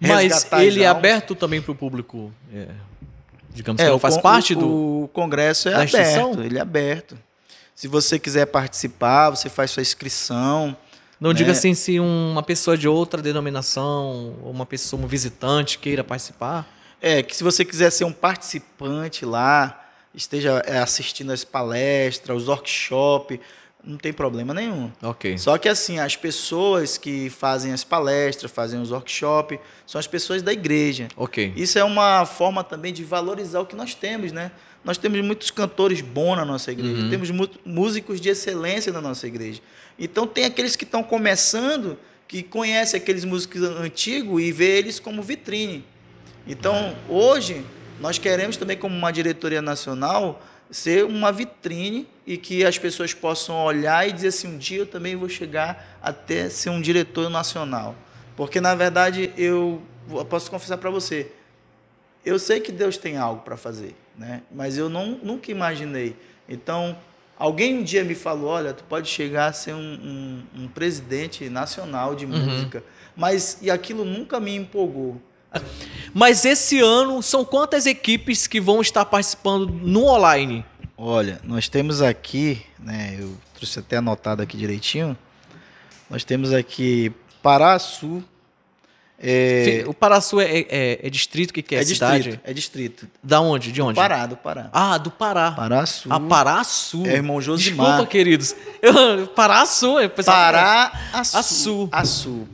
Mas ele é aberto também para o público. É Digamos é, que não faz parte o, do. O Congresso é aberto, ele é aberto. Se você quiser participar, você faz sua inscrição. Não né? diga assim se uma pessoa de outra denominação, ou uma pessoa, um visitante queira participar. É, que se você quiser ser um participante lá, esteja é, assistindo as palestras, os workshops, não tem problema nenhum. Ok. Só que assim, as pessoas que fazem as palestras, fazem os workshops, são as pessoas da igreja. Ok. Isso é uma forma também de valorizar o que nós temos, né? Nós temos muitos cantores bons na nossa igreja, uhum. temos músicos de excelência na nossa igreja. Então tem aqueles que estão começando, que conhecem aqueles músicos antigos e vê eles como vitrine. Então, hoje, nós queremos também, como uma diretoria nacional, ser uma vitrine e que as pessoas possam olhar e dizer assim: um dia eu também vou chegar até ser um diretor nacional. Porque na verdade eu posso confessar para você, eu sei que Deus tem algo para fazer, né? Mas eu não, nunca imaginei. Então alguém um dia me falou: olha, tu pode chegar a ser um, um, um presidente nacional de uhum. música, uhum. mas e aquilo nunca me empolgou. Mas esse ano, são quantas equipes que vão estar participando no online? Olha, nós temos aqui, né, eu trouxe até anotado aqui direitinho, nós temos aqui Pará Sul, é... O Paraçu é, é, é distrito, que, quer é, é cidade? Distrito, é distrito. Da onde? De onde? Do Pará, do Pará. Ah, do Pará. Paraçu. A ah, Paraçu. É irmão Josimar. Desculpa, queridos. Eu, Paraçu. Pará, Açu.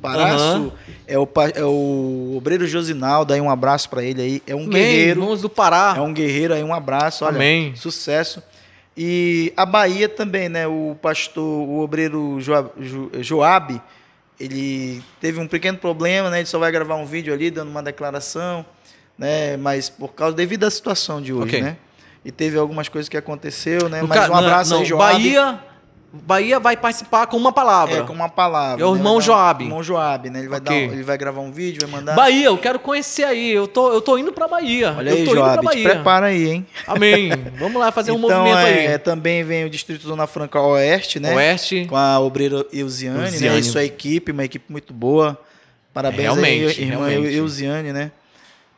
Paraçu. É, o, é o obreiro Josinal, daí um abraço para ele aí. É um Amém, guerreiro. Irmãos do Pará. É um guerreiro aí, um abraço. Olha, Amém. Sucesso. E a Bahia também, né? O pastor, o obreiro Joab ele teve um pequeno problema, né? Ele só vai gravar um vídeo ali dando uma declaração, né? Mas por causa devido à situação de hoje, okay. né? E teve algumas coisas que aconteceu, né? No Mas um abraço aí, Joab. Bahia Bahia vai participar com uma palavra. É, com uma palavra. É né? o irmão Joab. irmão Joab, né? Ele vai, okay. dar, ele vai gravar um vídeo, vai mandar. Bahia, eu quero conhecer aí. Eu tô, eu tô indo pra Bahia. Olha eu aí, tô Joab, indo pra Bahia. prepara aí, hein? Amém. Vamos lá fazer então, um movimento é, aí. É, também vem o Distrito Zona Franca Oeste, né? Oeste. Com a obreira Eusiane, né? Eusiane. né? Isso é equipe, uma equipe muito boa. Parabéns realmente, aí, irmã realmente. Eusiane, né?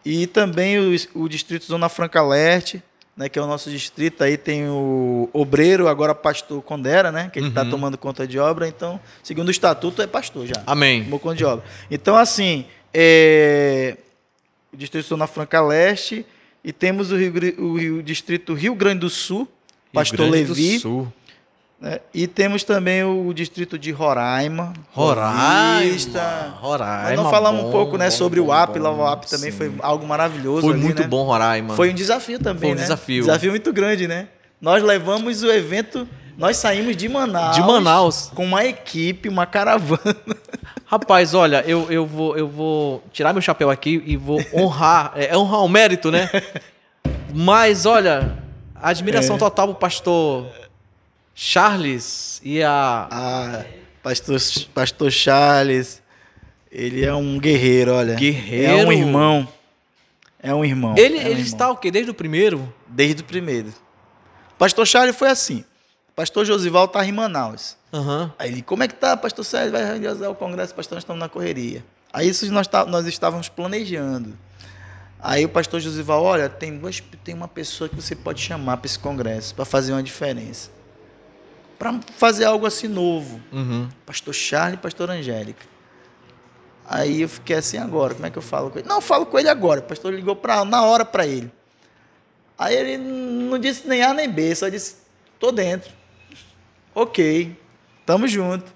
E também o, o Distrito Zona Franca Leste né, que é o nosso distrito, aí tem o obreiro, agora pastor Condera, né, que ele está uhum. tomando conta de obra, então, segundo o estatuto, é pastor já. Amém. Tomou conta de obra. Então, assim, é, o distrito na Franca Leste, e temos o, Rio, o, o distrito Rio Grande do Sul, Rio pastor Grande Levi, do Sul. Né? e temos também o distrito de Roraima. Roraima. Roraima. Nós não falamos bom, um pouco né, bom, sobre bom, o AP. Lá, o AP também sim. foi algo maravilhoso. Foi ali, muito né? bom, Roraima. Foi um desafio também. Foi um né? desafio. Desafio muito grande, né? Nós levamos o evento. Nós saímos de Manaus. De Manaus. Com uma equipe, uma caravana. Rapaz, olha, eu, eu, vou, eu vou tirar meu chapéu aqui e vou honrar. é, é honrar o mérito, né? Mas, olha, admiração é. total pro pastor Charles e a. Ah, pastor, pastor Charles. Ele é um guerreiro, olha. Guerreiro. É um irmão. É um irmão. Ele, é um ele irmão. está o quê? Desde o primeiro? Desde o primeiro. Pastor Charles foi assim. Pastor Josival tá em Manaus. Uhum. Aí ele, como é que tá, pastor Sérgio? Vai realizar o congresso, pastor, nós estamos na correria. Aí isso nós, tá, nós estávamos planejando. Aí o pastor Josival, olha, tem, duas, tem uma pessoa que você pode chamar para esse congresso, para fazer uma diferença para fazer algo assim novo. Uhum. Pastor Charlie e pastor Angélica. Aí eu fiquei assim agora, como é que eu falo com ele? Não, eu falo com ele agora. O pastor ligou pra, na hora para ele. Aí ele não disse nem A nem B, só disse, tô dentro. Ok, tamo junto.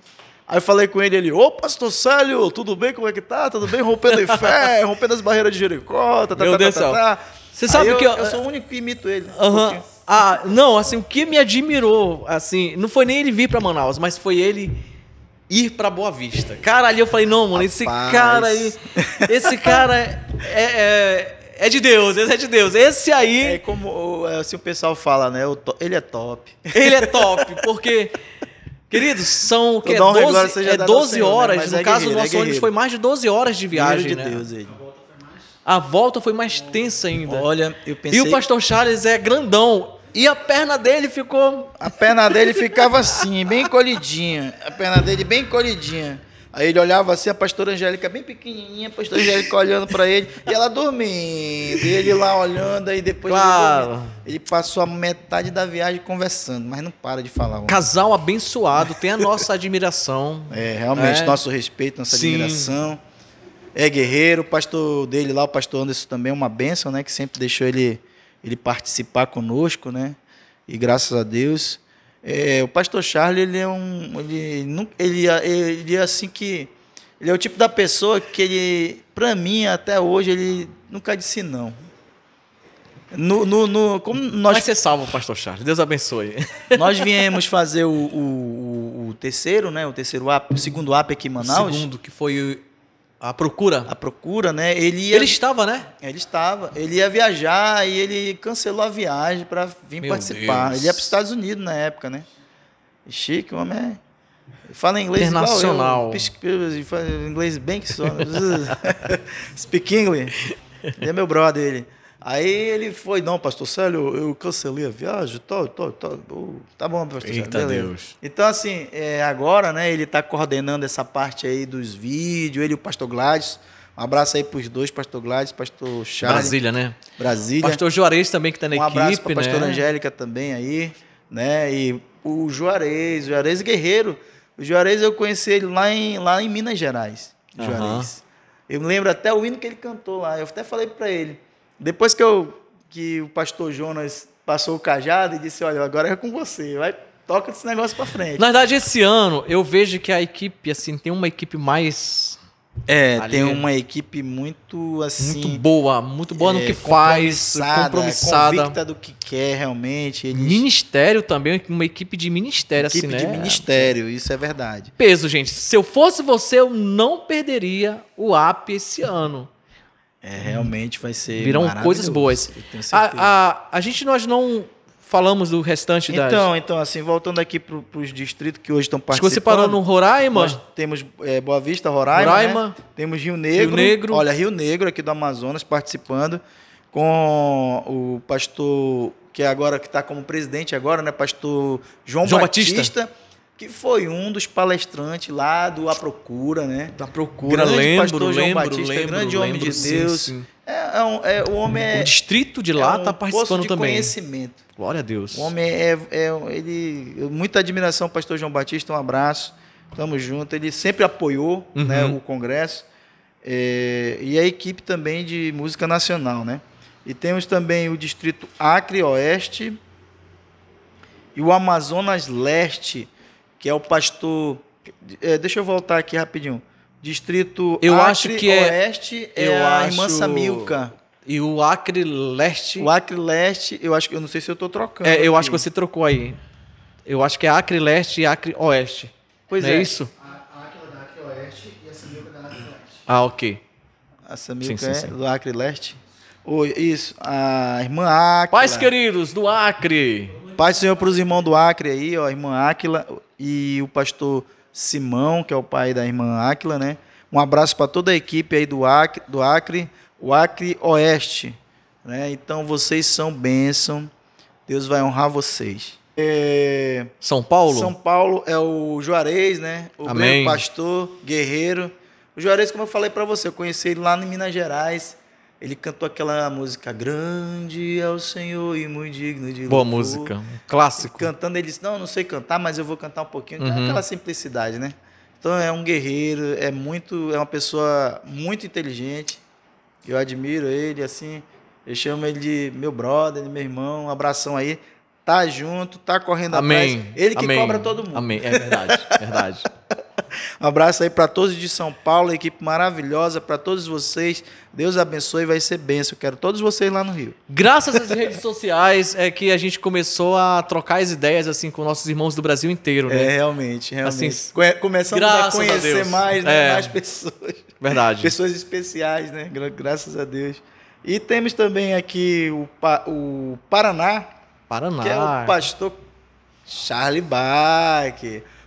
Aí eu falei com ele, ele, ô pastor Célio, tudo bem? Como é que tá? Tudo bem? Rompendo em fé, rompendo as barreiras de Jericó, tá, tá, tá, tá, tá, tá. Você sabe eu, que eu... eu sou o único que imito ele. Aham. Uh -huh. um ah, não, assim, o que me admirou, assim, não foi nem ele vir para Manaus, mas foi ele ir para Boa Vista. Cara, ali eu falei, não, mano, Rapaz. esse cara aí, esse cara é, é, é, de Deus, esse é de Deus. Esse aí... É como é assim, o pessoal fala, né, ele é top. Ele é top, porque... Queridos, são que é 12, é 12 horas. Né? No é caso, do nosso é ônibus foi mais de 12 horas de viagem. De né? Deus, ele. A volta foi mais tensa ainda. Olha, eu pensei. E o pastor Charles é grandão. E a perna dele ficou. A perna dele ficava assim, bem colidinha. A perna dele bem colidinha. Aí ele olhava assim, a pastora Angélica bem pequenininha, a pastora Angélica olhando para ele, e ela dormindo, e ele lá olhando, aí depois claro. ele, ele passou a metade da viagem conversando, mas não para de falar. Casal abençoado, tem a nossa admiração. É, realmente, né? nosso respeito, nossa Sim. admiração. É guerreiro, o pastor dele lá, o pastor Anderson também, uma bênção, né, que sempre deixou ele ele participar conosco, né? E graças a Deus, é, o pastor Charlie, ele é um ele ele ele é assim que ele é o tipo da pessoa que ele, para mim, até hoje, ele nunca disse não. No, no, no, como nós... Vai ser salvo, pastor Charles. Deus abençoe. Nós viemos fazer o, o, o, terceiro, né? O terceiro o segundo AP aqui em Manaus. O segundo, que foi a procura. A procura, né? Ele ia... Ele estava, né? Ele estava. Ele ia viajar e ele cancelou a viagem para vir Meu participar. Deus. Ele ia para os Estados Unidos na época, né? Chique, o homem é... Fala inglês internacional. Eu, fala inglês bem que só. Speak English. Ele é meu brother, ele. Aí ele foi, não, pastor Célio, eu cancelei a viagem, Tô, tô, tal. Tá bom, pastor Célio. Eita Deus. Então, assim, é, agora, né, ele está coordenando essa parte aí dos vídeos, ele e o pastor Gladys. Um abraço aí pros dois, pastor Gladys, pastor Charles. Brasília, né? Brasília. Pastor Juarez também que está na um equipe, né? Um abraço pra pastor Angélica também aí, né? E o Juarez, o Juarez é Guerreiro. O Juarez eu conheci ele lá em, lá em Minas Gerais, Juarez. Uhum. Eu me lembro até o hino que ele cantou lá. Eu até falei para ele. Depois que, eu, que o pastor Jonas passou o cajado e disse: Olha, agora é com você, vai, toca esse negócio para frente. Na verdade, esse ano eu vejo que a equipe, assim, tem uma equipe mais. É, ali, tem é uma equipe muito assim. Muito boa, muito boa é, no que compromissada, faz, compromissada. Convicta do que quer realmente. Eles... Ministério também, uma equipe de ministério, equipe assim, né? Equipe de ministério, isso é verdade. Peso, gente. Se eu fosse você, eu não perderia o AP esse ano. É, realmente vai ser. Virão coisas boas. A, a, a gente nós não falamos do restante das... Então, então assim, voltando aqui para os distritos que hoje estão participando. Acho que você parou no Roraima. Nós temos é, Boa Vista, Roraima. Né? Roraima. Né? Temos Rio Negro. Rio Negro. Olha, Rio Negro aqui do Amazonas participando com o pastor que é agora que está como presidente agora, né, pastor João, João Batista. Batista que foi um dos palestrantes lá do A Procura, né? Da Procura, grande lembro, pastor lembro, João Batista, lembro, grande lembro, homem de Deus. Sim, sim. É, é, é, o homem é, o distrito de é lá está é um tá participando de também. conhecimento. Glória a Deus. O homem é, é ele muita admiração pastor João Batista, um abraço. Tamo junto. Ele sempre apoiou, uhum. né, o congresso. É, e a equipe também de música nacional, né? E temos também o distrito Acre Oeste e o Amazonas Leste que é o pastor. É, deixa eu voltar aqui rapidinho. Distrito eu Acre acho que é- Oeste é, é a acho... irmã Samilca. E o Acre Leste. O Acre Leste, eu acho que eu não sei se eu estou trocando. É, eu aqui. acho que você trocou aí. Eu acho que é Acre Leste e Acre Oeste. Pois não é. é isso? A Acre é da Acre Oeste e a Samilca é da Acre Leste. Ah, ok. A Samilca sim, sim, sim. do Acre Leste. Oh, isso, a irmã Acre. Pais queridos do Acre. Paz do Senhor para os irmãos do Acre aí, ó, irmã Áquila e o pastor Simão, que é o pai da irmã Áquila, né? Um abraço para toda a equipe aí do Acre, do Acre, o Acre Oeste, né? Então vocês são bênção. Deus vai honrar vocês. É... São Paulo? São Paulo é o Juarez, né? O Amém. pastor, guerreiro. O Juarez, como eu falei para você, eu conheci ele lá em Minas Gerais. Ele cantou aquela música Grande é o Senhor e muito digno de Boa música, clássico. cantando, ele disse: Não, não sei cantar, mas eu vou cantar um pouquinho. Então, é uhum. Aquela simplicidade, né? Então é um guerreiro, é muito, é uma pessoa muito inteligente. Eu admiro ele, assim, eu chamo ele de meu brother, de meu irmão. Um abração aí. Tá junto, tá correndo Amém. atrás. Ele que Amém. cobra todo mundo. Amém. É verdade, verdade. Um abraço aí para todos de São Paulo, equipe maravilhosa, para todos vocês. Deus abençoe, vai ser benção. Quero todos vocês lá no Rio. Graças às redes sociais é que a gente começou a trocar as ideias assim com nossos irmãos do Brasil inteiro, né? É, realmente, assim, realmente. Assim, Começamos a conhecer a mais, né, é, mais pessoas. Verdade. Pessoas especiais, né? Graças a Deus. E temos também aqui o, pa o Paraná. Paraná. Que é o pastor Charlie Bach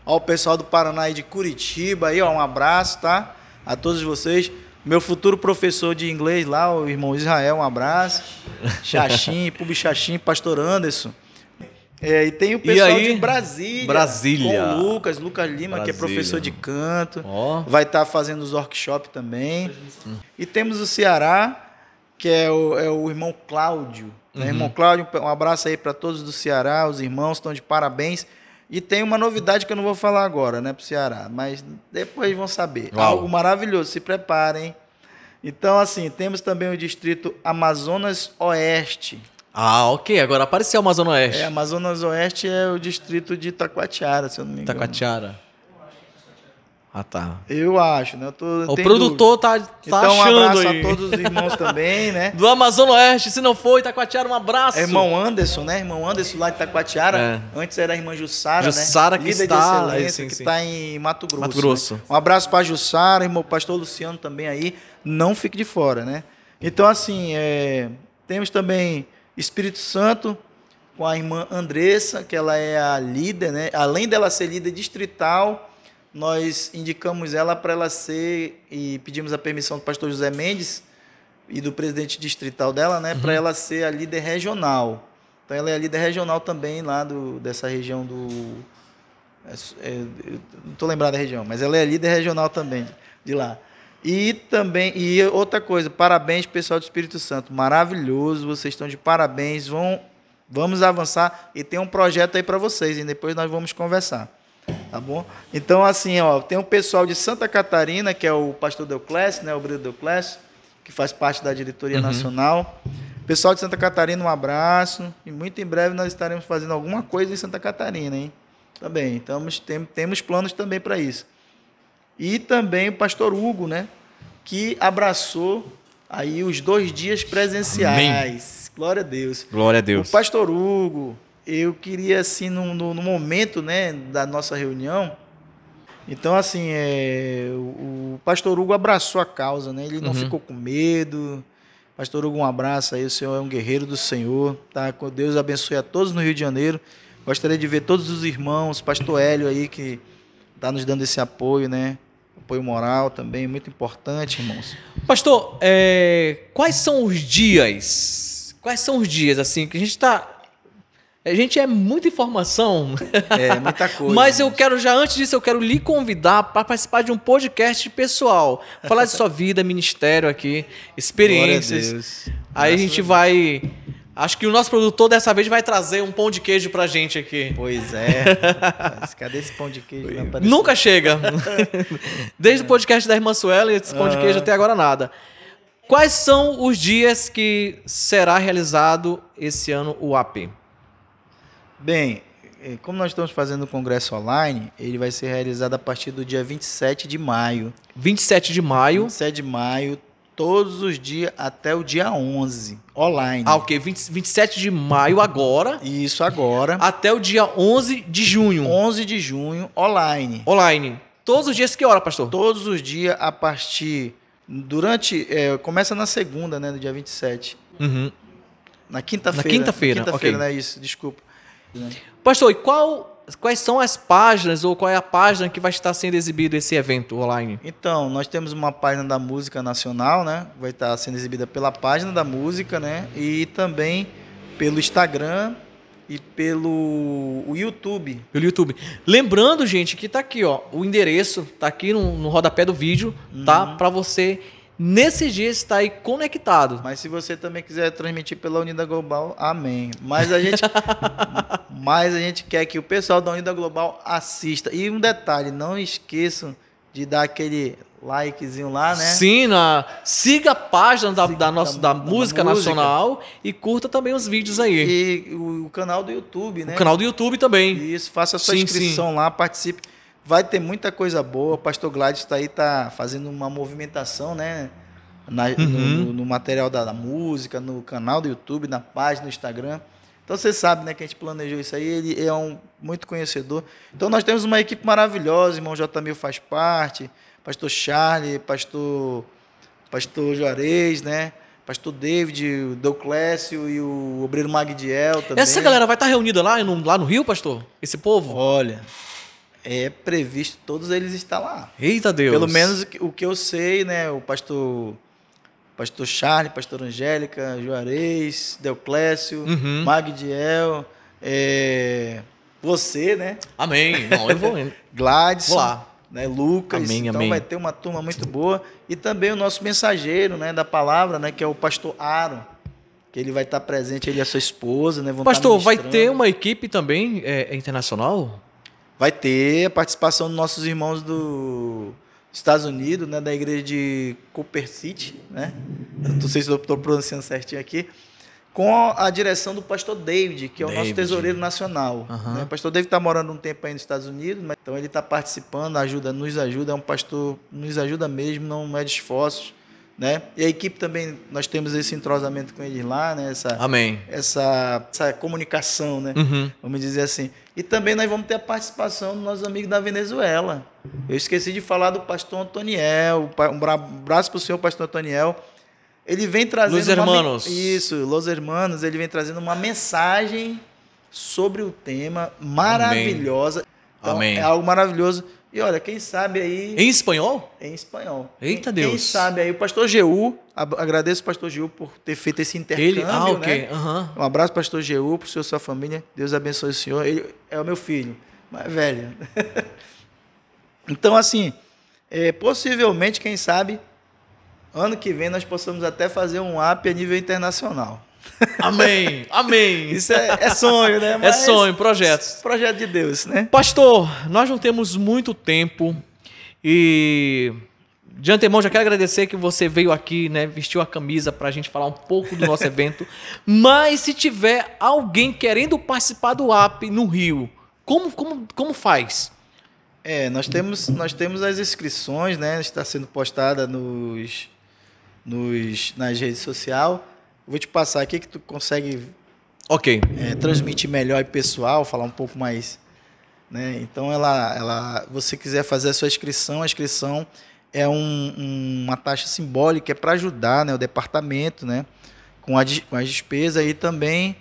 ao pessoal do Paraná e de Curitiba aí, ó, um abraço, tá? A todos vocês. Meu futuro professor de inglês lá, o irmão Israel, um abraço. Xaxim, Pub Xaxim, Pastor Anderson. É, e tem o pessoal aí, de Brasília, Brasília, com o Lucas, Lucas Lima, Brasília. que é professor de canto, oh. vai estar tá fazendo os workshops também. E temos o Ceará, que é o, é o irmão Cláudio. Uhum. Né? Irmão uhum. Cláudio, um abraço aí para todos do Ceará, os irmãos estão de parabéns e tem uma novidade que eu não vou falar agora, né, para o Ceará, mas depois vão saber. Uau. Algo maravilhoso, se preparem. Então, assim, temos também o distrito Amazonas Oeste. Ah, ok. Agora apareceu Amazonas Oeste. É, Amazonas Oeste é o distrito de Itacoatiara, se eu não me engano. Itacoatiara. Ah, tá. Eu acho, né? Eu tô, o produtor dúvida. tá, tá então, achando um abraço aí. a todos os irmãos também, né? Do Amazono Oeste, se não foi, Itacoatiara, um abraço. É irmão Anderson, né? Irmão Anderson lá de Itacoatiara. É. Antes era a irmã Jussara, né? Jussara né? que Líder está... Aí, sim, que está em Mato Grosso. Mato né? Grosso. Né? Um abraço para Jussara, irmão pastor Luciano também aí. Não fique de fora, né? Então, assim, é... temos também Espírito Santo, com a irmã Andressa, que ela é a líder, né? Além dela ser líder distrital nós indicamos ela para ela ser e pedimos a permissão do pastor José Mendes e do presidente distrital dela, né, uhum. para ela ser a líder regional. Então ela é a líder regional também lá do, dessa região do é, é, não estou lembrado da região, mas ela é a líder regional também de lá. E também, e outra coisa, parabéns pessoal do Espírito Santo, maravilhoso, vocês estão de parabéns, vão, vamos avançar e tem um projeto aí para vocês e depois nós vamos conversar. Tá bom? Então, assim, ó, tem um pessoal de Santa Catarina, que é o pastor Deuclés, né? O Brito Deuclés, que faz parte da diretoria uhum. nacional. Pessoal de Santa Catarina, um abraço. E muito em breve nós estaremos fazendo alguma coisa em Santa Catarina, hein? Também. Tá estamos, tem, temos planos também para isso. E também o pastor Hugo, né? Que abraçou aí os dois dias presenciais. Amém. Glória a Deus. Glória a Deus. O pastor Hugo, eu queria, assim, no, no, no momento né, da nossa reunião, então, assim, é, o, o pastor Hugo abraçou a causa, né? Ele não uhum. ficou com medo. Pastor Hugo, um abraço aí. O senhor é um guerreiro do Senhor, tá? Com Deus abençoe a todos no Rio de Janeiro. Gostaria de ver todos os irmãos, pastor Hélio aí que tá nos dando esse apoio, né? Apoio moral também, muito importante, irmãos. Pastor, é, quais são os dias? Quais são os dias, assim, que a gente está a gente é muita informação. É, muita coisa. mas eu quero, já antes disso, eu quero lhe convidar para participar de um podcast pessoal. Falar de sua vida, ministério aqui, experiências. a Deus. Aí a gente vai. Acho que o nosso produtor dessa vez vai trazer um pão de queijo pra gente aqui. Pois é. cadê esse pão de queijo? Nunca chega. Desde é. o podcast da irmã Suelen, esse pão de queijo até agora nada. Quais são os dias que será realizado esse ano o AP? Bem, eh, como nós estamos fazendo o congresso online, ele vai ser realizado a partir do dia 27 de maio. 27 de maio? 27 de maio, todos os dias até o dia 11, online. Ah, ok. 20, 27 de maio agora. Isso, agora. Até o dia 11 de junho. 11 de junho, online. Online. Todos os dias, que hora, pastor? Todos os dias, a partir... Durante... É, começa na segunda, né, No dia 27. Uhum. Na quinta-feira. Na quinta-feira, quinta-feira, okay. né, isso, desculpa. Né? Pastor, e qual, quais são as páginas ou qual é a página que vai estar sendo exibido esse evento online? Então, nós temos uma página da música nacional, né? Vai estar sendo exibida pela página da música, né? E também pelo Instagram e pelo o YouTube. Pelo YouTube. Lembrando, gente, que tá aqui, ó, o endereço tá aqui no, no rodapé do vídeo, tá? uhum. tá? Para você nesse dia está aí conectado. Mas se você também quiser transmitir pela Unida Global, amém. Mas a gente, mas a gente quer que o pessoal da Unida Global assista. E um detalhe, não esqueçam de dar aquele likezinho lá, né? Sim, na, siga a página da, siga da, nossa, da, da música, música, nacional e curta também os vídeos aí. E o, o canal do YouTube, né? O canal do YouTube também. Isso, faça a sua sim, inscrição sim. lá, participe. Vai ter muita coisa boa. O pastor Gladys está aí tá fazendo uma movimentação, né? Na, uhum. no, no, material da, da, música, no canal do YouTube, na página, do Instagram. Então você sabe, né, que a gente planejou isso aí, ele é um muito conhecedor. Então nós temos uma equipe maravilhosa, irmão J. faz parte, pastor Charlie, pastor pastor Juarez, né? Pastor David, o Deuclésio e o Obreiro Magdiel também. Essa galera vai estar reunida lá, lá no Rio, pastor? Esse povo? Olha, é previsto todos eles estar lá. Eita Deus! Pelo menos o que eu sei, né? O pastor pastor Charles, pastor Angélica, Juarez, Deoclésio, uhum. Magdiel, é, você, né? Amém. Não, eu vou indo. Gladys. Vou lá. Né, Lucas, amém, então amém. vai ter uma turma muito boa e também o nosso mensageiro, né, da palavra, né, que é o pastor Aaron, que ele vai estar presente, ele e a sua esposa, né, pastor, vai ter uma equipe também é, é internacional? vai ter a participação dos nossos irmãos do Estados Unidos, né, da igreja de Cooper City, né? Não sei se estou pronunciando certinho aqui, com a direção do pastor David, que é o David. nosso tesoureiro nacional. Uhum. Né? O pastor David está morando um tempo aí nos Estados Unidos, mas então ele está participando, ajuda, nos ajuda, é um pastor, nos ajuda mesmo, não é de esforços né? E a equipe também, nós temos esse entrosamento com eles lá, né? essa, Amém. essa, essa comunicação, né? Uhum. vamos dizer assim. E também nós vamos ter a participação dos nossos amigos da Venezuela. Eu esqueci de falar do pastor Antoniel, um abraço para o senhor pastor Antoniel. Ele vem trazendo... Los Hermanos. Uma, isso, Los Hermanos, ele vem trazendo uma mensagem sobre o tema maravilhosa. Amém. Então, Amém. É algo maravilhoso. E olha, quem sabe aí. Em espanhol? Em espanhol. Eita quem, Deus. Quem sabe aí, o pastor Geu, agradeço o pastor Geu por ter feito esse intercâmbio. Ele, ah, né? ok. Né? Uhum. Um abraço, pastor Geu, para o senhor e sua família. Deus abençoe o senhor. Ele é o meu filho, mas é velho. então, assim, é, possivelmente, quem sabe, ano que vem nós possamos até fazer um app a nível internacional. Amém, amém. Isso é, é sonho, né? É Mas é sonho, projetos. Projeto de Deus, né? Pastor, nós não temos muito tempo e de antemão já quero agradecer que você veio aqui, né? Vestiu a camisa para a gente falar um pouco do nosso evento. Mas se tiver alguém querendo participar do app no Rio, como, como, como faz? É, nós temos, nós temos as inscrições, né? Está sendo postada nos, nos, nas redes sociais vou te passar aqui que tu consegue ok é, transmitir melhor e pessoal, falar um pouco mais. Né? Então, ela, ela, você quiser fazer a sua inscrição, a inscrição é um, uma taxa simbólica, é para ajudar né, o departamento né, com, a, com as despesas e também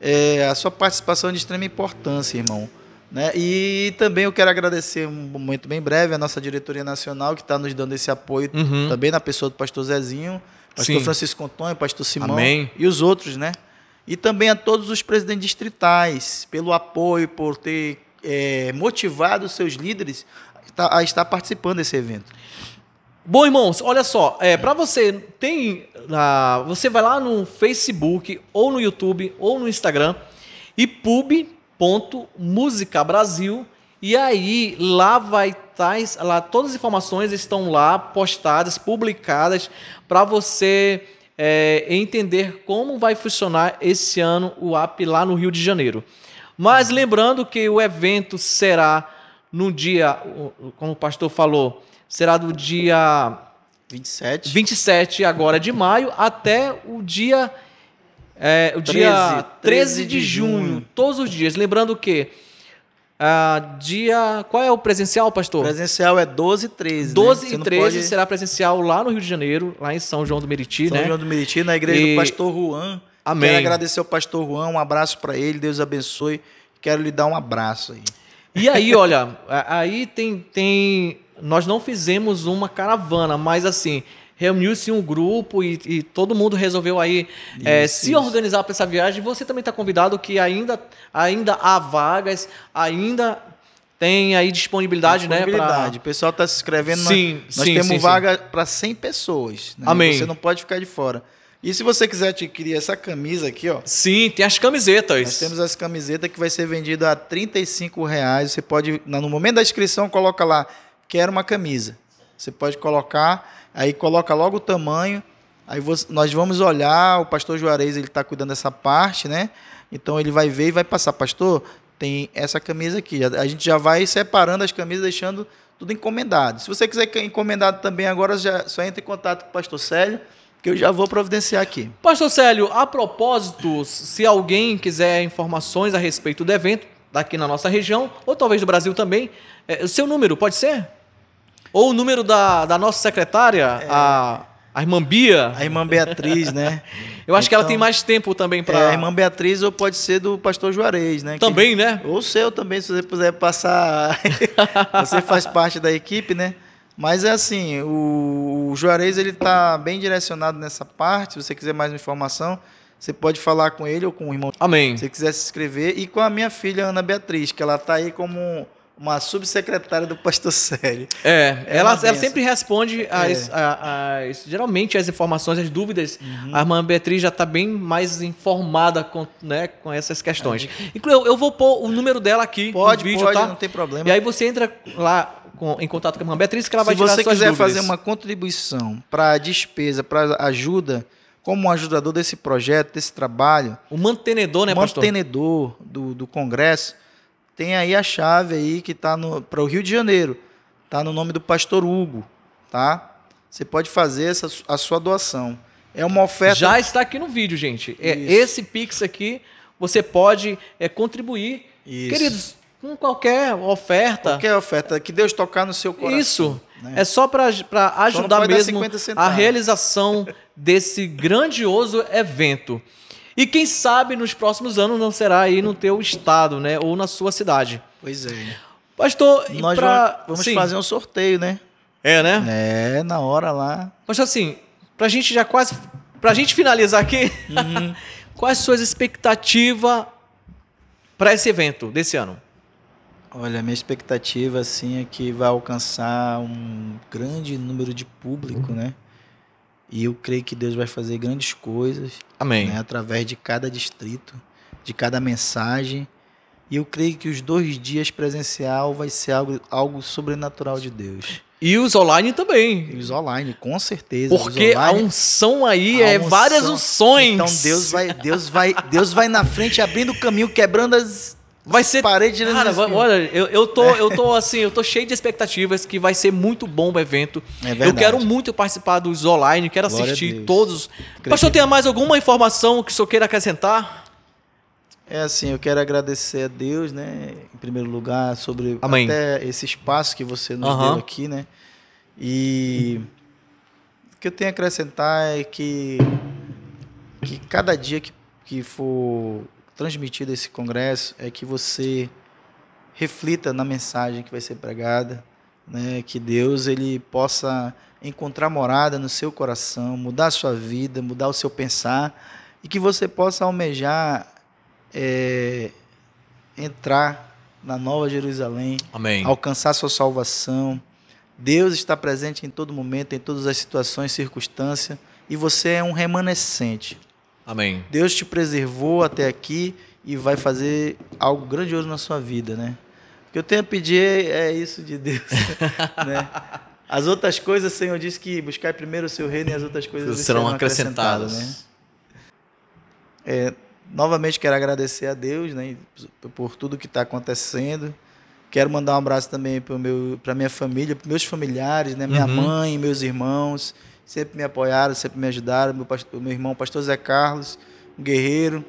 é, a sua participação é de extrema importância, irmão. Né? E também eu quero agradecer um momento bem breve a nossa diretoria nacional que está nos dando esse apoio uhum. também na pessoa do pastor Zezinho pastor Sim. Francisco Antônio, pastor Simão Amém. e os outros, né? E também a todos os presidentes distritais, pelo apoio, por ter é, motivado seus líderes a estar participando desse evento. Bom, irmãos, olha só, é, para você tem, ah, você vai lá no Facebook ou no YouTube ou no Instagram e pub.musicabrasil.com e aí lá vai tais, lá todas as informações estão lá postadas, publicadas para você é, entender como vai funcionar esse ano o app lá no Rio de Janeiro. Mas lembrando que o evento será no dia, como o pastor falou, será do dia 27, 27 agora de maio até o dia é, o 13, dia 13 de, de junho, junho, todos os dias. Lembrando que ah, dia. Qual é o presencial, pastor? Presencial é 12 e 13. 12 né? e 13 pode... será presencial lá no Rio de Janeiro, lá em São João do Meriti, São né? João do Meriti, na igreja e... do pastor Juan. Amém. Quero agradecer ao pastor Juan, um abraço para ele, Deus abençoe. Quero lhe dar um abraço aí. E aí, olha, aí tem, tem. Nós não fizemos uma caravana, mas assim, reuniu-se um grupo e, e, todo mundo resolveu aí é, isso, é, se organizar para essa viagem. Você também está convidado que ainda, ainda há vagas, ainda tem aí disponibilidade, disponibilidade. né? Disponibilidade. O pessoal está se inscrevendo. Sim, nós, nós temos sim, vaga para 100 pessoas. Né? Amém. Você não pode ficar de fora. E se você quiser adquirir essa camisa aqui, ó. Sim, tem as camisetas. Nós temos as camisetas que vai ser vendida a R$ reais. Você pode, no momento da inscrição, coloca lá, quero uma camisa. Você pode colocar Aí coloca logo o tamanho. Aí você, nós vamos olhar, o pastor Juarez ele está cuidando dessa parte, né? Então ele vai ver e vai passar, pastor, tem essa camisa aqui. A gente já vai separando as camisas, deixando tudo encomendado. Se você quiser é encomendado também agora, já só entre em contato com o pastor Célio, que eu já vou providenciar aqui. Pastor Célio, a propósito, se alguém quiser informações a respeito do evento daqui na nossa região, ou talvez do Brasil também, é, seu número pode ser? Ou o número da, da nossa secretária, é. a, a irmã Bia. A irmã Beatriz, né? Eu acho então, que ela tem então, mais tempo também para. É, a irmã Beatriz ou pode ser do pastor Juarez, né? Também, que... né? Ou seu também, se você puder passar. você faz parte da equipe, né? Mas é assim, o, Juarez ele está bem direcionado nessa parte. Se você quiser mais informação, você pode falar com ele ou com o irmão. Amém. Se você quiser se inscrever. E com a minha filha, Ana Beatriz, que ela está aí como uma subsecretária do pastor Célio. É, é ela, ela sempre responde as, é. geralmente as informações, as dúvidas. Uhum. A irmã Beatriz já está bem mais informada com, né, com essas questões. Uhum. Inclusive, eu, eu vou pôr o número dela aqui pode, vídeo, pode, tá? não tem problema. E aí você entra lá com, em contato com a irmã Beatriz que ela vai Se tirar suas dúvidas. Se você quiser fazer uma contribuição para a despesa, para ajuda como ajudador desse projeto, desse trabalho. O mantenedor, né, mantenedor pastor? Mantenedor do, do Congresso tem aí a chave aí que está para o Rio de Janeiro. Está no nome do pastor Hugo, tá? Você pode fazer essa, a sua doação. É uma oferta. Já está aqui no vídeo, gente. É, Isso. esse Pix aqui, você pode é, contribuir. Isso. Queridos, com qualquer oferta. Qualquer oferta, que Deus tocar no seu coração. Isso. Né? É só para ajudar só mesmo a realização desse grandioso evento. E quem sabe nos próximos anos não será aí no teu estado, né? Ou na sua cidade. Pois é. Pastor, nós pra... vamos Sim. fazer um sorteio, né? É, né? É, na hora lá. Pastor, assim, pra gente já quase. Pra gente finalizar aqui, uhum. quais suas expectativas para esse evento desse ano? Olha, minha expectativa assim é que vai alcançar um grande número de público, né? E eu creio que Deus vai fazer grandes coisas. Amém. Né, através de cada distrito, de cada mensagem. E eu creio que os dois dias presencial vai ser algo, algo sobrenatural de Deus. E os online também. E os online, com certeza. Porque online, a unção aí a é unção. várias unções. Então Deus vai, Deus vai, Deus vai na frente abrindo o caminho, quebrando as Vai ser. Parei de Cara, vai, olha, eu, eu, tô, é. eu tô assim, eu tô cheio de expectativas que vai ser muito bom o evento. É Eu quero muito participar dos online, quero Glória assistir todos. Acredito. Pastor, tem mais alguma informação que o senhor queira acrescentar? É assim, eu quero agradecer a Deus, né? Em primeiro lugar, sobre Amém. até esse espaço que você nos uhum. deu aqui, né? E o que eu tenho a acrescentar é que, que cada dia que, que for transmitir desse congresso é que você reflita na mensagem que vai ser pregada, né? que Deus ele possa encontrar morada no seu coração, mudar a sua vida, mudar o seu pensar e que você possa almejar é, entrar na Nova Jerusalém, Amém. alcançar sua salvação. Deus está presente em todo momento, em todas as situações, circunstâncias, e você é um remanescente. Amém. Deus te preservou até aqui e vai fazer algo grandioso na sua vida, né? O que eu tenho a pedir é isso de Deus, né? As outras coisas, Senhor diz que buscar primeiro o seu reino e as outras coisas serão, acrescentadas. né? é, novamente quero agradecer a Deus né, por tudo que está acontecendo. Quero mandar um abraço também para minha família, para meus familiares, né, minha uhum. mãe, meus irmãos sempre me apoiaram, sempre me ajudaram. Meu, pastor, meu irmão, pastor Zé Carlos, um guerreiro.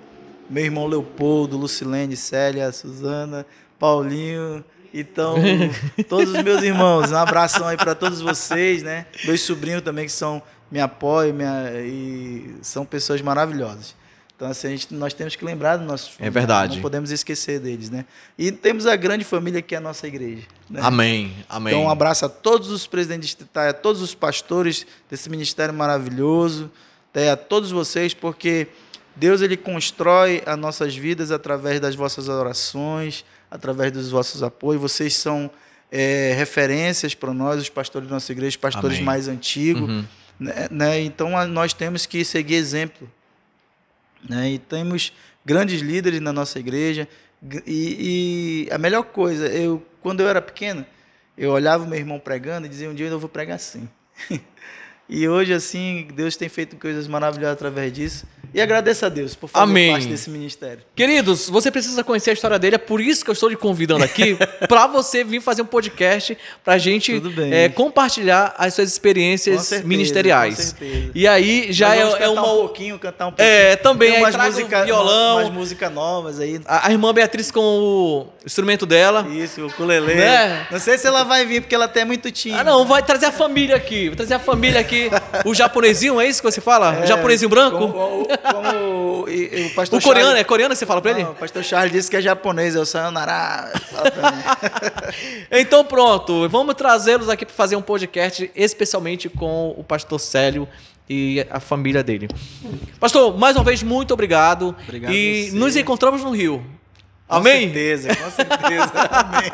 Meu irmão Leopoldo, Lucilene, Célia, Suzana, Paulinho. Então, todos os meus irmãos, um abração aí para todos vocês, né? Meus sobrinhos também que são me apoiam, e são pessoas maravilhosas. Então, assim, gente, nós temos que lembrar dos nossos filhos. É verdade. Não podemos esquecer deles, né? E temos a grande família que é a nossa igreja. Né? Amém, amém. Então, um abraço a todos os presidentes distritais, a todos os pastores desse ministério maravilhoso, até né? a todos vocês, porque Deus ele constrói as nossas vidas através das vossas orações, através dos vossos apoios. Vocês são é, referências para nós, os pastores da nossa igreja, os pastores amém. mais antigos. Uhum. Né? né? Então, nós temos que seguir exemplo né? E temos grandes líderes na nossa igreja. E, e, a melhor coisa, eu quando eu era pequeno, eu olhava o meu irmão pregando e dizia: um dia eu vou pregar assim. e hoje, assim, Deus tem feito coisas maravilhosas através disso. E agradeça a Deus por fazer Amém. parte desse ministério. Queridos, você precisa conhecer a história dele, é por isso que eu estou lhe convidando aqui, para você vir fazer um podcast, para a gente é, compartilhar as suas experiências certeza, ministeriais. E aí já é, é uma. um pouquinho, cantar um é, pouquinho. É, também. umas música, um violão. Umas, umas músicas novas aí. A, a, irmã Beatriz com o instrumento dela. Isso, o ukulele. Né? Não sei se ela vai vir, porque ela até é muito time. Ah, não, vai trazer a família aqui. Vou trazer a família aqui. o japonesinho, é isso que você fala? É, o japonesinho branco? Com, com, como o pastor O coreano, Charles... é coreano que você fala pra ele? Não, o pastor Charles disse que é japonês, eu sou nará então pronto, vamos trazê-los aqui para fazer um podcast especialmente com o pastor Célio e a família dele. Pastor, mais uma vez, muito obrigado. Obrigado. E nos encontramos no Rio. Amém? Com certeza, com certeza. Amém.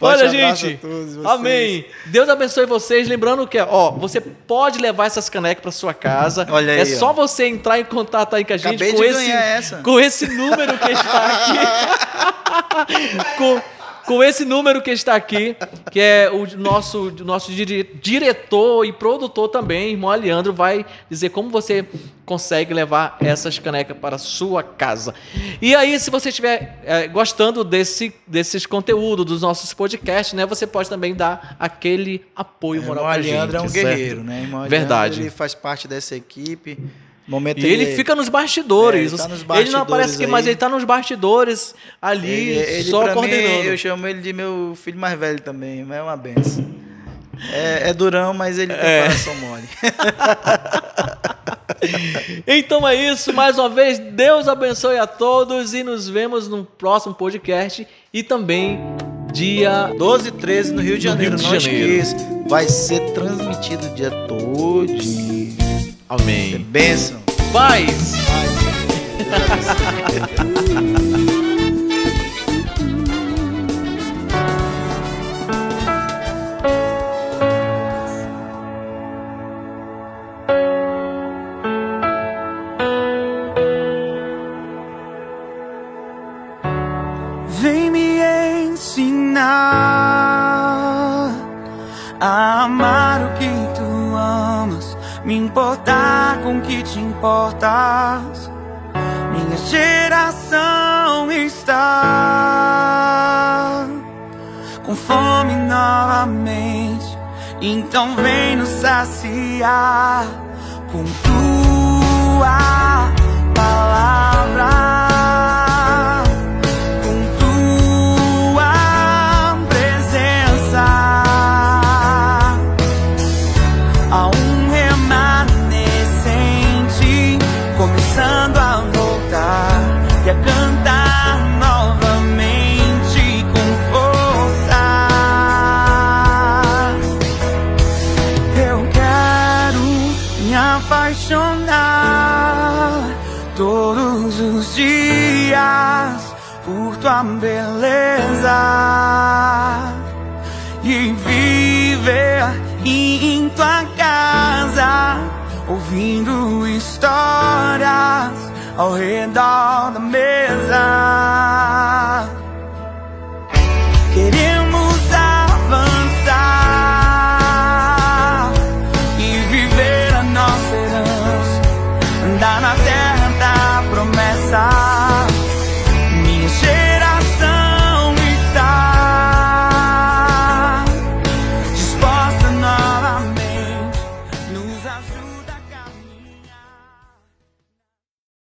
Olha, gente. Amém. Deus abençoe vocês. Lembrando que, ó, você pode levar essas canecas para sua casa. Olha é aí. É só você entrar em contato aí com a gente Acabei com esse essa. com esse número que está aqui. com com esse número que está aqui, que é o nosso, nosso diretor e produtor também, irmão Aleandro vai dizer como você consegue levar essas canecas para sua casa. E aí, se você estiver é, gostando desse, desses conteúdos, dos nossos podcasts, né, você pode também dar aquele apoio é, moral para a gente. Aleandro é um certo? guerreiro, né? Irmão Verdade. ele faz parte dessa equipe Momento e ele, ele fica nos bastidores. É, ele, tá nos bastidores ele, não aparece aqui, mas ele está nos bastidores ali, ele, só coordenando. Mim, eu chamo ele de meu filho mais velho também, é uma benção. É, é durão, mas ele tem é. coração mole. então é isso, mais uma vez, Deus abençoe a todos e nos vemos no próximo podcast e também dia 12 e 13 no Rio de Janeiro. Rio de Janeiro. Não esqueça, vai ser transmitido o dia todo. Amém. É bênção. Paz. Paz. guiar Oh, and I.